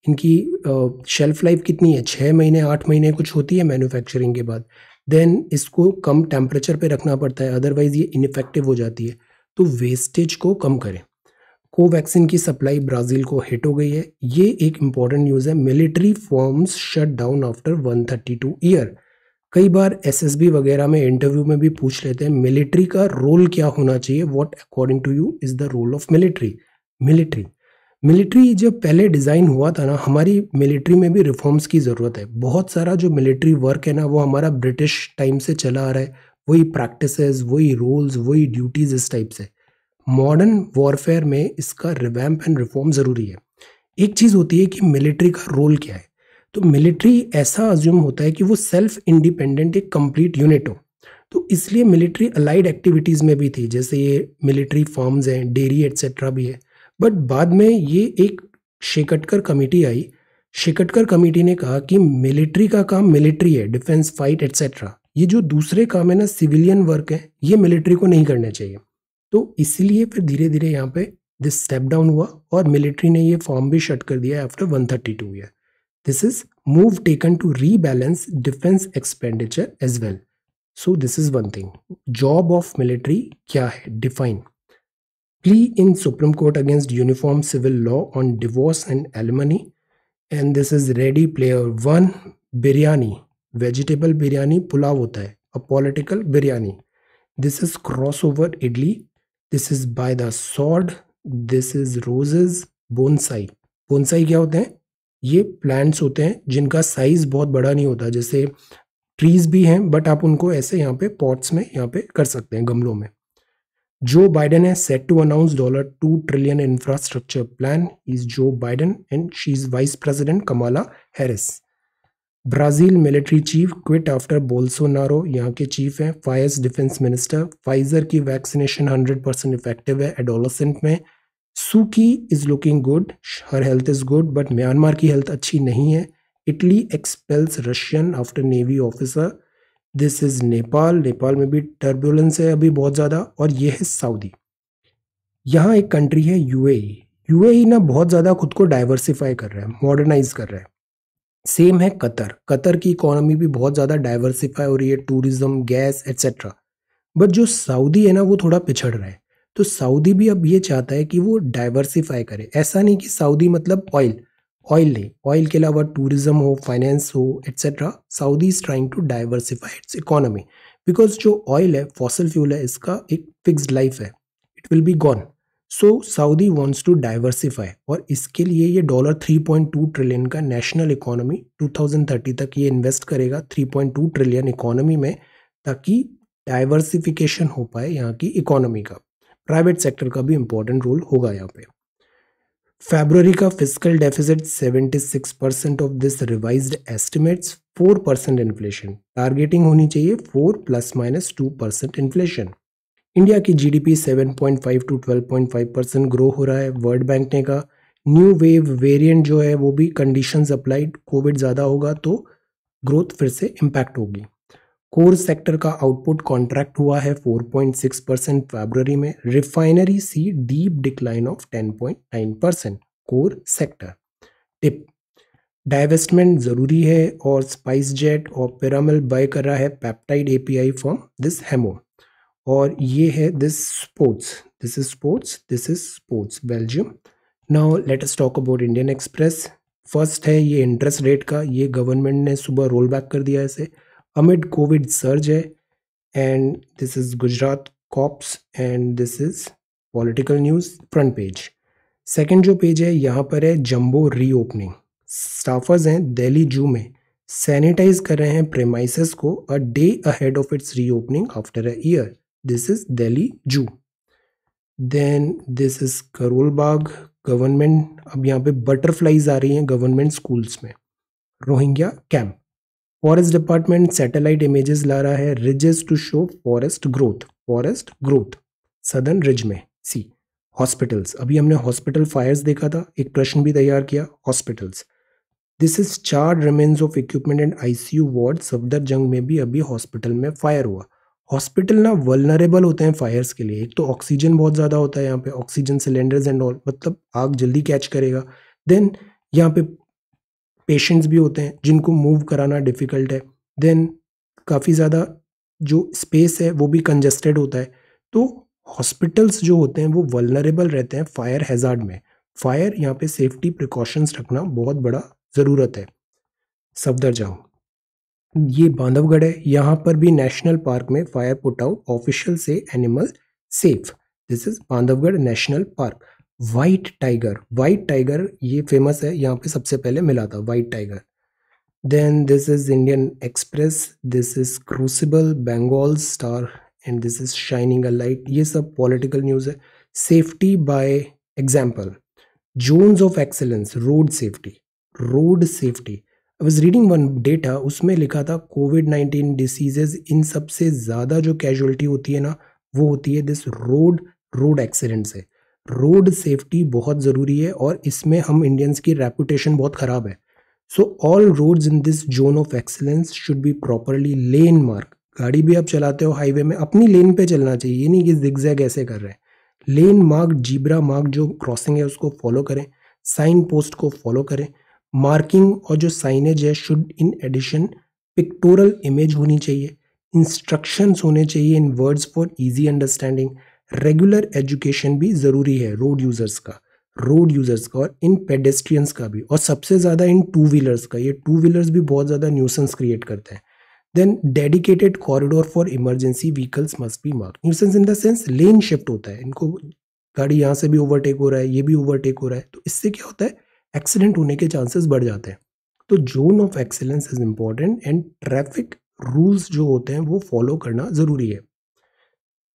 इनकी shelf uh, life कितनी है छः महीने आठ महीने कुछ होती है मैन्युफैक्चरिंग के बाद देन इसको कम टेम्परेचर पे रखना पड़ता है अदरवाइज़ ये इनफेक्टिव हो जाती है तो वेस्टेज को कम करें कोवैक्सिन की सप्लाई ब्राज़ील को हिट हो गई है ये एक इम्पॉर्टेंट न्यूज़ है military farms shut down after 132 year कई बार एसएसबी वगैरह में इंटरव्यू में भी पूछ लेते हैं मिलिट्री का रोल क्या होना चाहिए what according to you is the role of military military military जब पहले डिज़ाइन हुआ था ना हमारी मिलिट्री में भी रिफॉर्म्स की ज़रूरत है बहुत सारा जो मिलिट्री वर्क है ना वो हमारा ब्रिटिश टाइम से चला आ रहा है वही प्रैक्टिसेस वही रोल्स वही ड्यूटीज़ इस टाइप से मॉडर्न वॉरफेयर में इसका रिवैम्प एंड रिफॉर्म ज़रूरी है एक चीज़ होती है कि मिलिट्री का रोल क्या है तो मिलिट्री ऐसा अज्यूम होता है कि वो सेल्फ इंडिपेंडेंट एक कंप्लीट यूनिट हो तो इसलिए मिलिट्री अलाइड एक्टिविटीज़ में भी थी जैसे ये मिलिट्री फॉर्म्स हैं डेयरी एट्सेट्रा भी है बट बाद में ये एक शेकटकर कमेटी आई शेकटकर कमेटी ने कहा कि मिलिट्री का काम मिलिट्री है डिफेंस फाइट एट्सेट्रा ये जो दूसरे काम है ना सिविलियन वर्क है ये मिलिट्री को नहीं करना चाहिए तो इसीलिए फिर धीरे धीरे यहाँ पे दिस स्टेप डाउन हुआ और मिलिट्री ने ये फॉर्म भी शट कर दिया after 132 thirty two year this is move taken to rebalance defence expenditure as well so this is one thing job of military क्या है define plea in Supreme Court against uniform civil law on divorce and alimony and this is Ready Player One biryani vegetable biryani pulao होता है a political biryani this is crossover idli this is by the sword this is roses bonsai bonsai क्या होते हैं ये plants होते हैं जिनका size बहुत बड़ा नहीं होता जैसे ट्रीज भी हैं बट आप उनको ऐसे यहाँ पे पॉट्स में यहाँ पे कर सकते हैं गमलों में जो बाइडन है set to announce dollar two trillion infrastructure plan is Joe Biden and she is vice president Kamala Harris Brazil military chief quit after Bolsonaro यहाँ के चीफ हैं फाइस डिफेंस मिनिस्टर फाइजर की vaccination 100 percent effective है adolescent में Suu Kyi is looking good her health is good but Myanmar की हेल्थ अच्छी नहीं है Italy expels Russian after navy officer this is Nepal Nepal में भी टर्बुलेंस है अभी बहुत ज़्यादा और ये है सऊदी यहाँ एक कंट्री है यू ए ना बहुत ज़्यादा खुद को डाइवर्सिफाई कर रहा है मॉडर्नाइज कर रहा है सेम है कतर कतर की इकोनॉमी भी बहुत ज़्यादा डाइवर्सिफाई हो रही है टूरिज्म गैस एट्सेट्रा बट जो सऊदी है ना वो थोड़ा पिछड़ रहा है तो सऊदी भी अब ये चाहता है कि वो डाइवर्सिफाई करे ऐसा नहीं कि सऊदी मतलब ऑयल ऑयल नहीं ऑयल के अलावा टूरिज्म हो फाइनेंस हो etcetera Saudi is trying to diversify its economy because जो ऑयल है फॉसल फ्यूल है इसका एक फिक्स लाइफ है it will be gone so Saudi wants to diversify और इसके लिए ये डॉलर 3.2 ट्रिलियन का नेशनल इकोनॉमी 2030 तक ये इन्वेस्ट करेगा 3.2 ट्रिलियन इकोनॉमी में ताकि डाइवर्सिफिकेशन हो पाए यहाँ की इकोनॉमी का प्राइवेट सेक्टर का भी इम्पोर्टेंट रोल होगा यहाँ पे फेबररी का physical deficit 76 percent of this revise estimates 4 percent inflation targeting होनी चाहिए 4 plus minus 2 percent inflation India की जीडीपी 7.5 टू 12.5 परसेंट ग्रो हो रहा है वर्ल्ड बैंक ने कहा न्यू वेव वेरिएंट जो है वो भी कंडीशंस अप्लाइड कोविड ज़्यादा होगा तो ग्रोथ फिर से इम्पैक्ट होगी कोर सेक्टर का आउटपुट कॉन्ट्रैक्ट हुआ है 4.6 परसेंट फेबररी में refinery see deep decline of 10.9 percent core sector tip divestment ज़रूरी है और स्पाइस जेट और पेरामिल बाय कर रहा है peptide API from this hemo और ये है this sports this is sports this is sports Belgium now let us talk about Indian Express first है ये इंटरेस्ट रेट का ये गवर्नमेंट ने सुबह रोल बैक कर दिया इसे अमिड कोविड सर्ज है and this is Gujarat cops and this is political news front page second जो पेज है यहाँ पर है जम्बो रीओपनिंग स्टाफर्स हैं दिल्ली जू में सैनिटाइज कर रहे हैं प्रेमाइसिस को a day ahead of its reopening after a year This is Delhi Zoo. Then this is Karol Bagh government अब यहाँ पे बटरफ्लाइज आ रही हैं गवर्नमेंट स्कूल्स में Rohingya camp forest department satellite images ला रहा है ridges to show forest growth forest growth southern ridge में सी हॉस्पिटल्स अभी हमने हॉस्पिटल फायर्स देखा था एक प्रश्न भी तैयार किया hospitals this is charred remains of equipment and ICU ward Safdarjung में भी अभी हॉस्पिटल में फायर हुआ हॉस्पिटल ना वलनरेबल होते हैं फायर्स के लिए एक तो ऑक्सीजन बहुत ज़्यादा होता है यहाँ पे ऑक्सीजन सिलेंडर्स एंड ऑल मतलब आग जल्दी कैच करेगा देन यहाँ पे पेशेंट्स भी होते हैं जिनको मूव कराना डिफ़िकल्ट है देन काफ़ी ज़्यादा जो स्पेस है वो भी कंजस्टेड होता है तो हॉस्पिटल्स जो होते हैं वो वलनरेबल रहते हैं फायर हैज़ार्ड में फायर यहाँ पे सेफ्टी प्रिकॉशंस रखना बहुत बड़ा ज़रूरत है सफदर जाऊँ ये बांधवगढ़ है यहाँ पर भी नेशनल पार्क में फायर पुट आउट ऑफिशियल से animal safe this is Bandhavgarh national park white tiger white tiger ये फेमस है यहाँ पे सबसे पहले मिला था white tiger then this is Indian Express this is crucible Bengal star and this is shining a light ये सब पॉलिटिकल न्यूज़ है safety by example zones of excellence road safety road safety I was reading one data उसमें लिखा था Covid nineteen diseases इन सबसे ज़्यादा जो casualty होती है ना वो होती है दिस रोड रोड एक्सीडेंट से रोड सेफ्टी बहुत ज़रूरी है और इसमें हम इंडियंस की रेपुटेशन बहुत ख़राब है so all roads in this zone of excellence should be properly lane mark गाड़ी भी आप चलाते हो हाईवे में अपनी लेन पे चलना चाहिए ये नहीं कि दिग्जैग ऐसे कर रहे हैं लेन मार्क जीब्रा मार्क जो क्रॉसिंग है उसको फॉलो करें साइन पोस्ट को फॉलो करें मार्किंग और जो साइनेज है should in addition pictorial image होनी चाहिए इंस्ट्रक्शंस होने चाहिए in words for easy understanding regular education भी ज़रूरी है रोड यूज़र्स का रोड यूज़र्स का और इन पेडेस्ट्रियंस का भी और सबसे ज़्यादा इन टू व्हीलर्स का ये टू व्हीलर्स भी बहुत ज़्यादा न्यूसेंस क्रिएट करते हैं then dedicated corridor for emergency vehicles must be mark nuisance in the sense lane shift होता है इनको गाड़ी यहाँ से भी ओवरटेक हो रहा है ये भी ओवरटेक हो रहा है तो इससे क्या होता है एक्सीडेंट होने के चांसेस बढ़ जाते हैं तो zone of excellence is important and traffic rules जो होते हैं वो फॉलो करना ज़रूरी है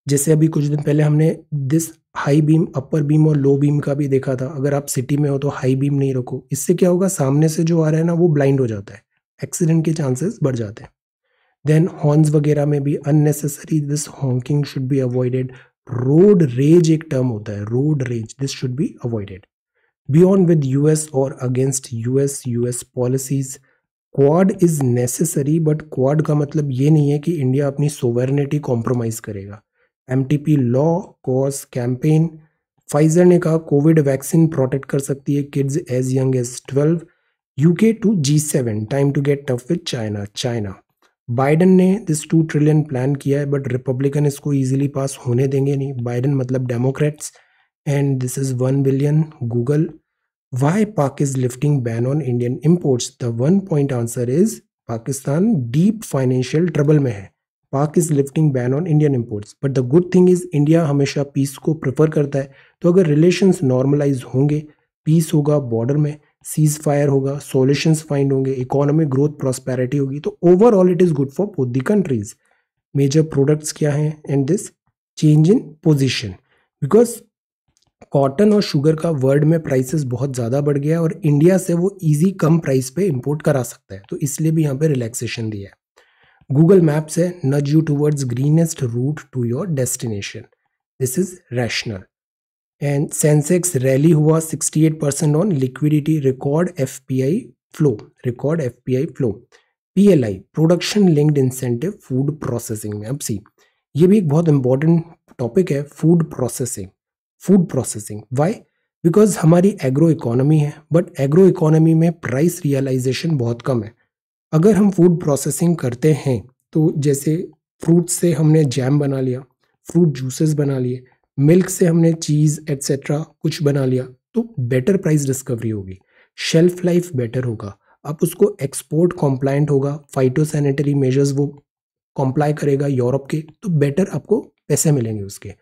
जैसे अभी कुछ दिन पहले हमने this high beam upper beam और लो बीम का भी देखा था अगर आप सिटी में हो तो हाई बीम नहीं रखो इससे क्या होगा सामने से जो आ रहा है ना वो ब्लाइंड हो जाता है एक्सीडेंट के चांसेस बढ़ जाते हैं देन हॉर्न्स वगैरह में भी unnecessary this honking should be avoided road rage एक टर्म होता है road rage this should be avoided beyond with US or against US US policies Quad is necessary but Quad का मतलब ये नहीं है कि इंडिया अपनी सोवर्निटी कॉम्प्रोमाइज करेगा M T P law cause campaign Pfizer ने कहा कोविड वैक्सीन प्रोटेक्ट कर सकती है kids as young as twelve U K to ji seven time to get tough with China China Biden ने this two trillion plan किया है but Republican इसको easily pass होने देंगे नहीं बाइडन मतलब Democrats and this is 1 billion google why pak is lifting ban on indian imports the one point answer is pakistan deep financial trouble mein hai Pak is lifting ban on Indian imports but the good thing is India हमेशा peace को prefer करता है तो अगर relations normalize होंगे peace होगा border में cease fire होगा सोल्यूशन फाइंड होंगे इकोनॉमिक ग्रोथ प्रॉस्पेरिटी होगी तो overall it is good for both the countries major products क्या हैं and this change in position because cotton और शुगर का वर्ल्ड में प्राइसेस बहुत ज़्यादा बढ़ गया है और इंडिया से वो इजी कम प्राइस पे इंपोर्ट करा सकता है तो इसलिए भी यहाँ पे रिलैक्सेशन दिया है गूगल मैप से nudge you towards greenest route to your destination this is rational and Sensex rally हुआ 68 percent on liquidity record F flow record F flow P production linked incentive food processing में अब see ये भी एक बहुत important topic है food processing food processing why because हमारी agro economy है बट एग्रो इकोनॉमी में प्राइस रियलाइजेशन बहुत कम है अगर हम फूड प्रोसेसिंग करते हैं तो जैसे फ्रूट से हमने जैम बना लिया फ्रूट जूसेस बना लिए मिल्क से हमने चीज़ एट्सेट्रा कुछ बना लिया तो बेटर प्राइस डिस्कवरी होगी शेल्फ लाइफ बेटर होगा अब उसको एक्सपोर्ट कॉम्प्लाइंट होगा फाइटोसैनिटरी मेजर्स वो कॉम्प्लाई करेगा यूरोप के तो बेटर आपको पैसे मिलेंगे उसके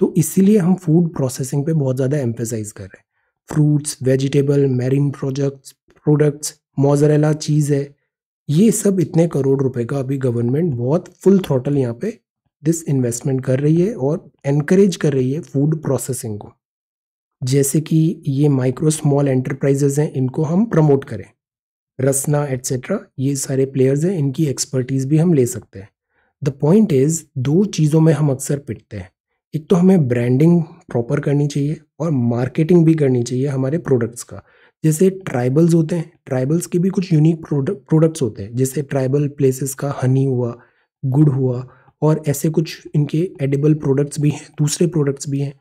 तो इसीलिए हम फूड प्रोसेसिंग पे बहुत ज़्यादा एम्फेसाइज कर रहे हैं fruits vegetable marine projects products mozzarella cheese है ये सब इतने करोड़ रुपए का अभी गवर्नमेंट बहुत फुल थ्रोटल यहाँ पे दिस इन्वेस्टमेंट कर रही है और एनकरेज कर रही है फूड प्रोसेसिंग को जैसे कि ये माइक्रो स्मॉल एंटरप्राइजेज हैं इनको हम प्रमोट करें रसना एट्सेट्रा ये सारे प्लेयर्स हैं इनकी एक्सपर्टीज़ भी हम ले सकते हैं द पॉइंट इज़ दो चीज़ों में हम अक्सर पिटते हैं एक तो हमें ब्रांडिंग प्रॉपर करनी चाहिए और मार्केटिंग भी करनी चाहिए हमारे प्रोडक्ट्स का जैसे ट्राइबल्स होते हैं ट्राइबल्स के भी कुछ यूनिक प्रोडक्ट्स होते हैं जैसे ट्राइबल प्लेसेस का हनी हुआ गुड़ हुआ और ऐसे कुछ इनके एडिबल प्रोडक्ट्स भी हैं दूसरे प्रोडक्ट्स भी हैं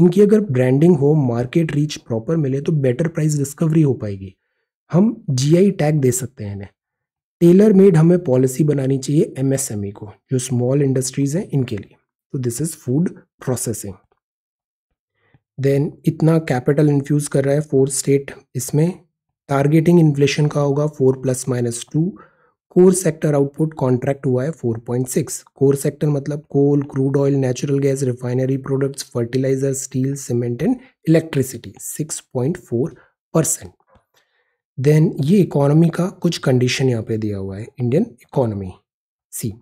इनकी अगर ब्रांडिंग हो मार्केट रीच प्रॉपर मिले तो बेटर प्राइस डिस्कवरी हो पाएगी हम जीआई टैग दे सकते हैं इन्हें टेलर मेड हमें पॉलिसी बनानी चाहिए एमएसएमई e को जो स्मॉल इंडस्ट्रीज़ हैं इनके लिए तो this is food processing then इतना कैपिटल इन्फ्यूज़ कर रहा है फोर स्टेट इसमें टारगेटिंग इन्फ्लेशन का होगा four plus minus two core sector output contract हुआ है 4.6 कोर सेक्टर मतलब coal crude oil natural gas refinery products fertilizer steel cement and electricity 6.4 percent then ये इकोनॉमी का कुछ कंडीशन यहाँ पे दिया हुआ है Indian economy see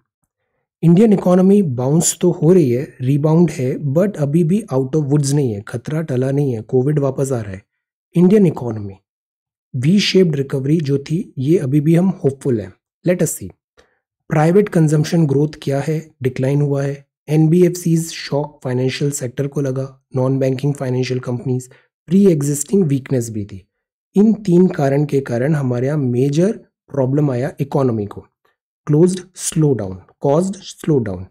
Indian economy bounce तो हो रही है रीबाउंड है बट अभी भी आउट ऑफ वुड्स नहीं है खतरा टला नहीं है कोविड वापस आ रहा है Indian economy V shaped recovery जो थी ये अभी भी हम होपफुल हैं let us see private consumption growth क्या है डिक्लाइन हुआ है N B F Cs shock financial sector को लगा non banking financial companies pre existing weakness भी थी इन तीन कारण के कारण हमारे यहाँ मेजर प्रॉब्लम आया इकोनॉमी को closed slowdown caused slowdown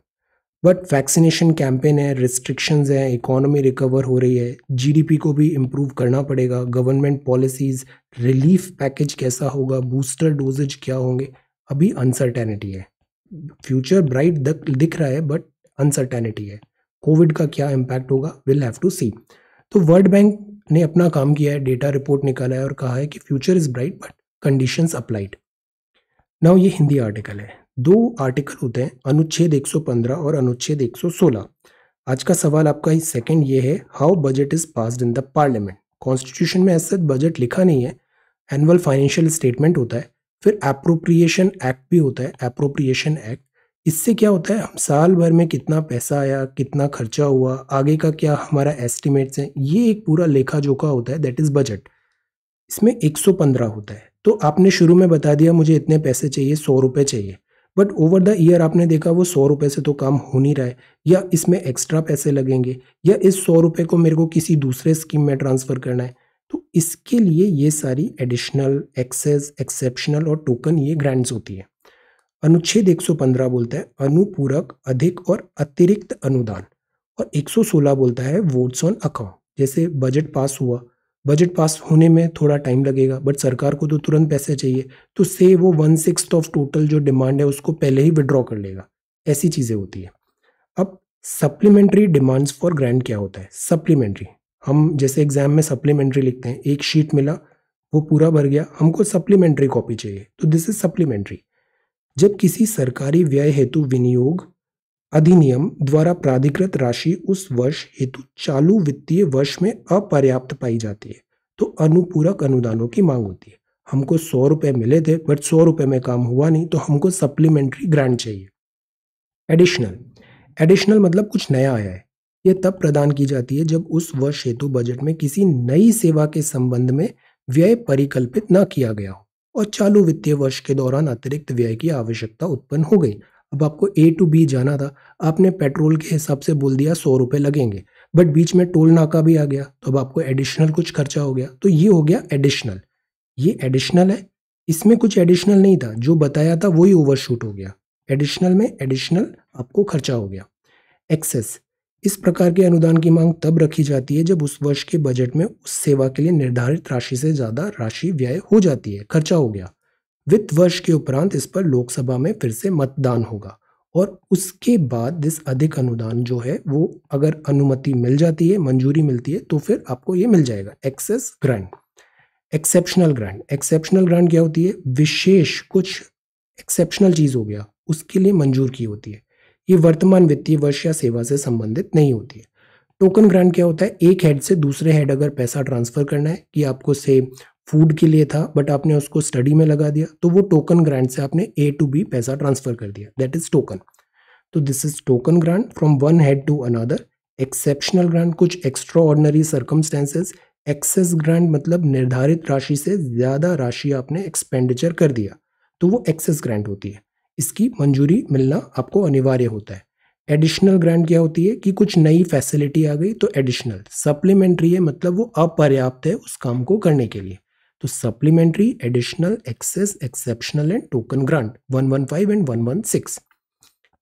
but vaccination campaign है रिस्ट्रिक्शंस हैं इकोनॉमी रिकवर हो रही है जीडीपी को भी इम्प्रूव करना पड़ेगा गवर्नमेंट पॉलिसीज़ रिलीफ पैकेज कैसा होगा बूस्टर डोजेज क्या होंगे अभी अनसर्टेनिटी है फ्यूचर ब्राइट दिख रहा है बट अनसर्टेनिटी है कोविड का क्या इम्पैक्ट होगा विल हैव टू सी तो वर्ल्ड बैंक ने अपना काम किया है डेटा रिपोर्ट निकाला है और कहा है कि future is bright but conditions applied ना ये हिंदी आर्टिकल है दो आर्टिकल होते हैं अनुच्छेद 115 और अनुच्छेद 116 आज का सवाल आपका सेकंड ये है how budget is passed in the parliament constitution में ऐसा बजट लिखा नहीं है एनुअल फाइनेंशियल स्टेटमेंट होता है फिर अप्रोप्रिएशन एक्ट भी होता है अप्रोप्रिएशन एक्ट इससे क्या होता है हम साल भर में कितना पैसा आया कितना खर्चा हुआ आगे का क्या हमारा एस्टिमेट्स हैं ये एक पूरा लेखा जोखा होता है दैट इज़ बजट इसमें 115 होता है तो आपने शुरू में बता दिया मुझे इतने पैसे चाहिए सौ रुपये चाहिए बट ओवर द ईयर आपने देखा वो सौ रुपये से तो काम हो नहीं रहा है या इसमें एक्स्ट्रा पैसे लगेंगे या इस सौ रुपये को मेरे को किसी दूसरे स्कीम में ट्रांसफ़र करना है तो इसके लिए ये सारी एडिशनल एक्सेस एक्सेप्शनल और टोकन ये ग्रांट्स होती है अनुच्छेद 115 बोलता है अनुपूरक अधिक और अतिरिक्त अनुदान और 116 बोलता है वोट्स ऑन अकाउंट जैसे बजट पास हुआ बजट पास होने में थोड़ा टाइम लगेगा बट सरकार को तो तुरंत पैसे चाहिए तो से वो वन सिक्स ऑफ टोटल जो डिमांड है उसको पहले ही विड्रॉ कर लेगा ऐसी चीज़ें होती है अब सप्लीमेंट्री डिमांड्स फॉर ग्रांट क्या होता है सप्लीमेंट्री हम जैसे एग्जाम में सप्लीमेंट्री लिखते हैं एक शीट मिला वो पूरा भर गया हमको सप्लीमेंट्री कॉपी चाहिए तो दिस इज सप्लीमेंट्री जब किसी सरकारी व्यय हेतु विनियोग अधिनियम द्वारा प्राधिकृत राशि उस वर्ष हेतु चालू वित्तीय वर्ष में अपर्याप्त पाई जाती है तो अनुपूरक अनुदानों की मांग होती है हमको सौ रुपए मिले थे बट सौ रुपए में काम हुआ नहीं तो हमको सप्लीमेंट्री ग्रांट चाहिए एडिशनल एडिशनल मतलब कुछ नया आया है ये तब प्रदान की जाती है जब उस वर्ष हेतु बजट में किसी नई सेवा के संबंध में व्यय परिकल्पित न किया गया हो और चालू वित्तीय वर्ष के दौरान अतिरिक्त व्यय की आवश्यकता उत्पन्न हो गई अब आपको ए टू बी जाना था आपने पेट्रोल के हिसाब से बोल दिया सौ रुपये लगेंगे बट बीच में टोल नाका भी आ गया तो अब आपको एडिशनल कुछ खर्चा हो गया तो ये हो गया एडिशनल ये एडिशनल है इसमें कुछ एडिशनल नहीं था जो बताया था वही ओवरशूट हो गया एडिशनल में एडिशनल आपको खर्चा हो गया एक्सेस इस प्रकार के अनुदान की मांग तब रखी जाती है जब उस वर्ष के बजट में उस सेवा के लिए निर्धारित राशि से ज़्यादा राशि व्यय हो जाती है खर्चा हो गया वित्त वर्ष के उपरांत इस पर लोकसभा में फिर से मतदान होगा और उसके बाद इस अधिक अनुदान जो है वो अगर अनुमति मिल जाती है मंजूरी मिलती है तो फिर आपको ये मिल जाएगा excess grant exceptional grant exceptional grant क्या होती है विशेष कुछ एक्सेप्शनल चीज़ हो गया उसके लिए मंजूर की होती है ये वर्तमान वित्तीय वर्ष या सेवा से संबंधित नहीं होती है टोकन ग्रांट क्या होता है एक हेड से दूसरे हेड अगर पैसा ट्रांसफ़र करना है कि आपको से फूड के लिए था बट आपने उसको स्टडी में लगा दिया तो वो टोकन ग्रांट से आपने ए टू बी पैसा ट्रांसफर कर दिया दैट इज टोकन तो this is token grant from one head to another exceptional grant कुछ extraordinary circumstances excess grant मतलब निर्धारित राशि से ज़्यादा राशि आपने एक्सपेंडिचर कर दिया तो वो एक्सेस ग्रांट होती है इसकी मंजूरी मिलना आपको अनिवार्य होता है एडिशनल ग्रांट क्या होती है कि कुछ नई फैसिलिटी आ गई तो एडिशनल सप्लीमेंट्री है मतलब वो अपर्याप्त है उस काम को करने के लिए तो supplementary additional excess exceptional and token grant 115 and 116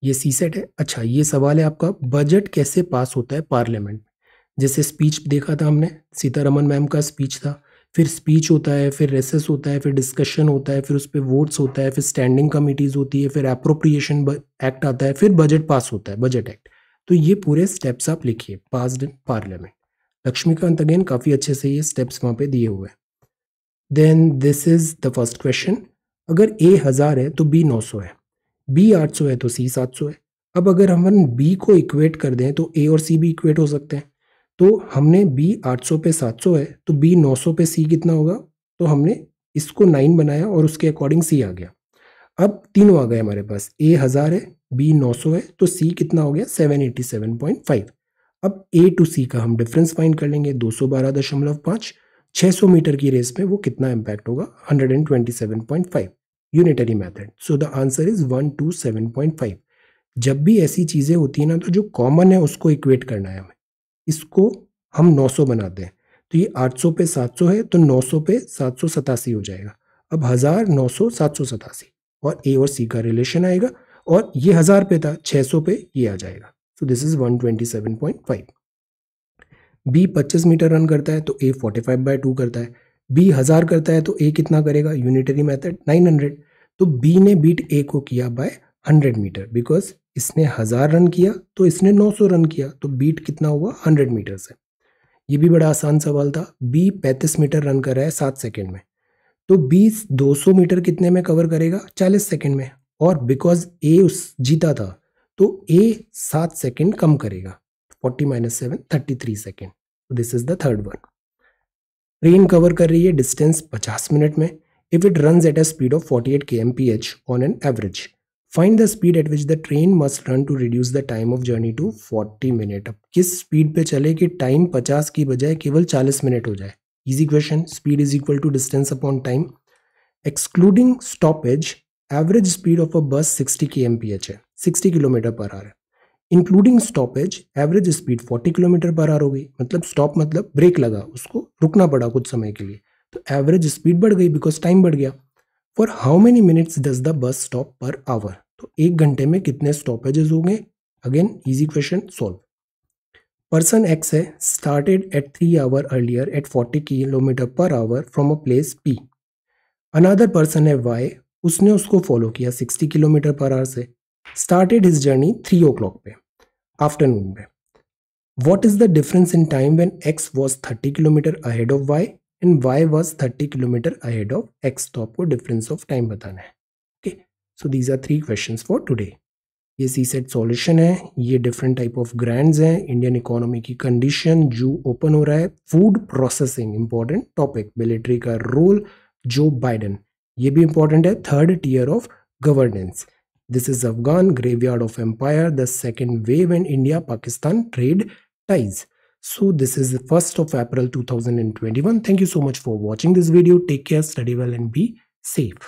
ये सी सेट है अच्छा ये सवाल है आपका बजट कैसे पास होता है पार्लियामेंट में जैसे स्पीच देखा था हमने सीतारमन मैम का स्पीच था फिर स्पीच होता है फिर रेसेस होता है फिर डिस्कशन होता है फिर उस पर वोट्स होता है फिर स्टैंडिंग कमिटीज़ होती है फिर अप्रोप्रिएशन एक्ट आता है फिर बजट पास होता है बजट एक्ट तो ये पूरे स्टेप्स आप लिखिए passed in parliament Laxmikanth again काफ़ी अच्छे से ये स्टेप्स वहाँ पे दिए हुए हैं then this is the first question अगर ए हज़ार है तो बी नौ सौ है बी आठ सौ है तो सी सात सौ है अब अगर हम बी को इक्वेट कर दें तो ए और सी भी इक्वेट हो सकते हैं तो हमने बी आठ सौ पे सात सौ है तो बी नौ सौ पे सी कितना होगा तो हमने इसको नाइन बनाया और उसके अकॉर्डिंग सी आ गया अब तीनों आ गए हमारे पास ए हज़ार है बी नौ सौ है तो सी कितना हो गया seven eighty seven point five अब ए टू सी का हम डिफरेंस फाइंड कर लेंगे दो सौ बारह दशमलव पाँच 600 मीटर की रेस में वो कितना इम्पैक्ट होगा 127.5 unitary method so the answer is 127.5 जब भी ऐसी चीज़ें होती है ना तो जो कॉमन है उसको इक्वेट करना है हमें इसको हम 900 बनाते हैं तो ये 800 पे 700 है तो 900 पे सात हो जाएगा अब हज़ार नौ सौ सात सौ सतासी और ए और सी का रिलेशन आएगा और ये हज़ार पे था 600 पे ये आ जाएगा so this is one twenty seven point five B पच्चीस मीटर रन करता है तो A forty five by two करता है बी हज़ार करता है तो ए कितना करेगा यूनिटरी मैथड नाइन हंड्रेड तो बी ने बीट ए को किया बाय हंड्रेड मीटर बिकॉज इसने हज़ार रन किया तो इसने नौ सौ रन किया तो बीट कितना हुआ हंड्रेड मीटर से ये भी बड़ा आसान सवाल था बी पैंतीस मीटर रन कर रहा है सात सेकेंड में तो बी दो सौ मीटर कितने में कवर करेगा चालीस सेकेंड में और बिकॉज ए उस जीता था तो ए सात सेकेंड कम करेगा 40 minus seven thirty three second this is the third one train cover कर रही है डिस्टेंस 50 मिनट में if it run at a speed of 48 eight K M P H on an average find the speed at which the train must run to reduce the time of journey to 40 minute अब किस speed पे चले कि time 50 की बजाय केवल 40 minute हो जाए easy question speed is equal to distance upon time excluding stoppage average speed of a bus 60 के एम पी एच है 60 किलोमीटर पर आवर है including stoppage average speed 40 kilometer per hour हो गई मतलब स्टॉप मतलब break लगा उसको रुकना पड़ा कुछ समय के लिए तो एवरेज स्पीड बढ़ गई बिकॉज टाइम बढ़ गया for how many minutes does the bus stop per hour तो एक घंटे में कितने स्टॉपेजेस होंगे again easy question solve person X है started at three hour earlier at forty kilometer per hour from a place P another person है Y उसने उसको फॉलो किया सिक्सटी किलोमीटर पर आवर से started started journey three o'clock पे afternoon में what is the difference in time when X was thirty kilometer ahead of Y and Y was thirty kilometer ahead of X तो आपको difference of time बताना है okay so these are three question for today ये see set solution है ये different type of grand हैं Indian economy की condition जू ओपन हो रहा है food processing important topic military का रोल जो बाइडन ये भी इंपॉर्टेंट है third tier of governance This is Afghan graveyard of empire, the second wave in India-Pakistan trade ties. So this is the 1st of April 2021. Thank you so much for watching this video. Take care, study well and be safe.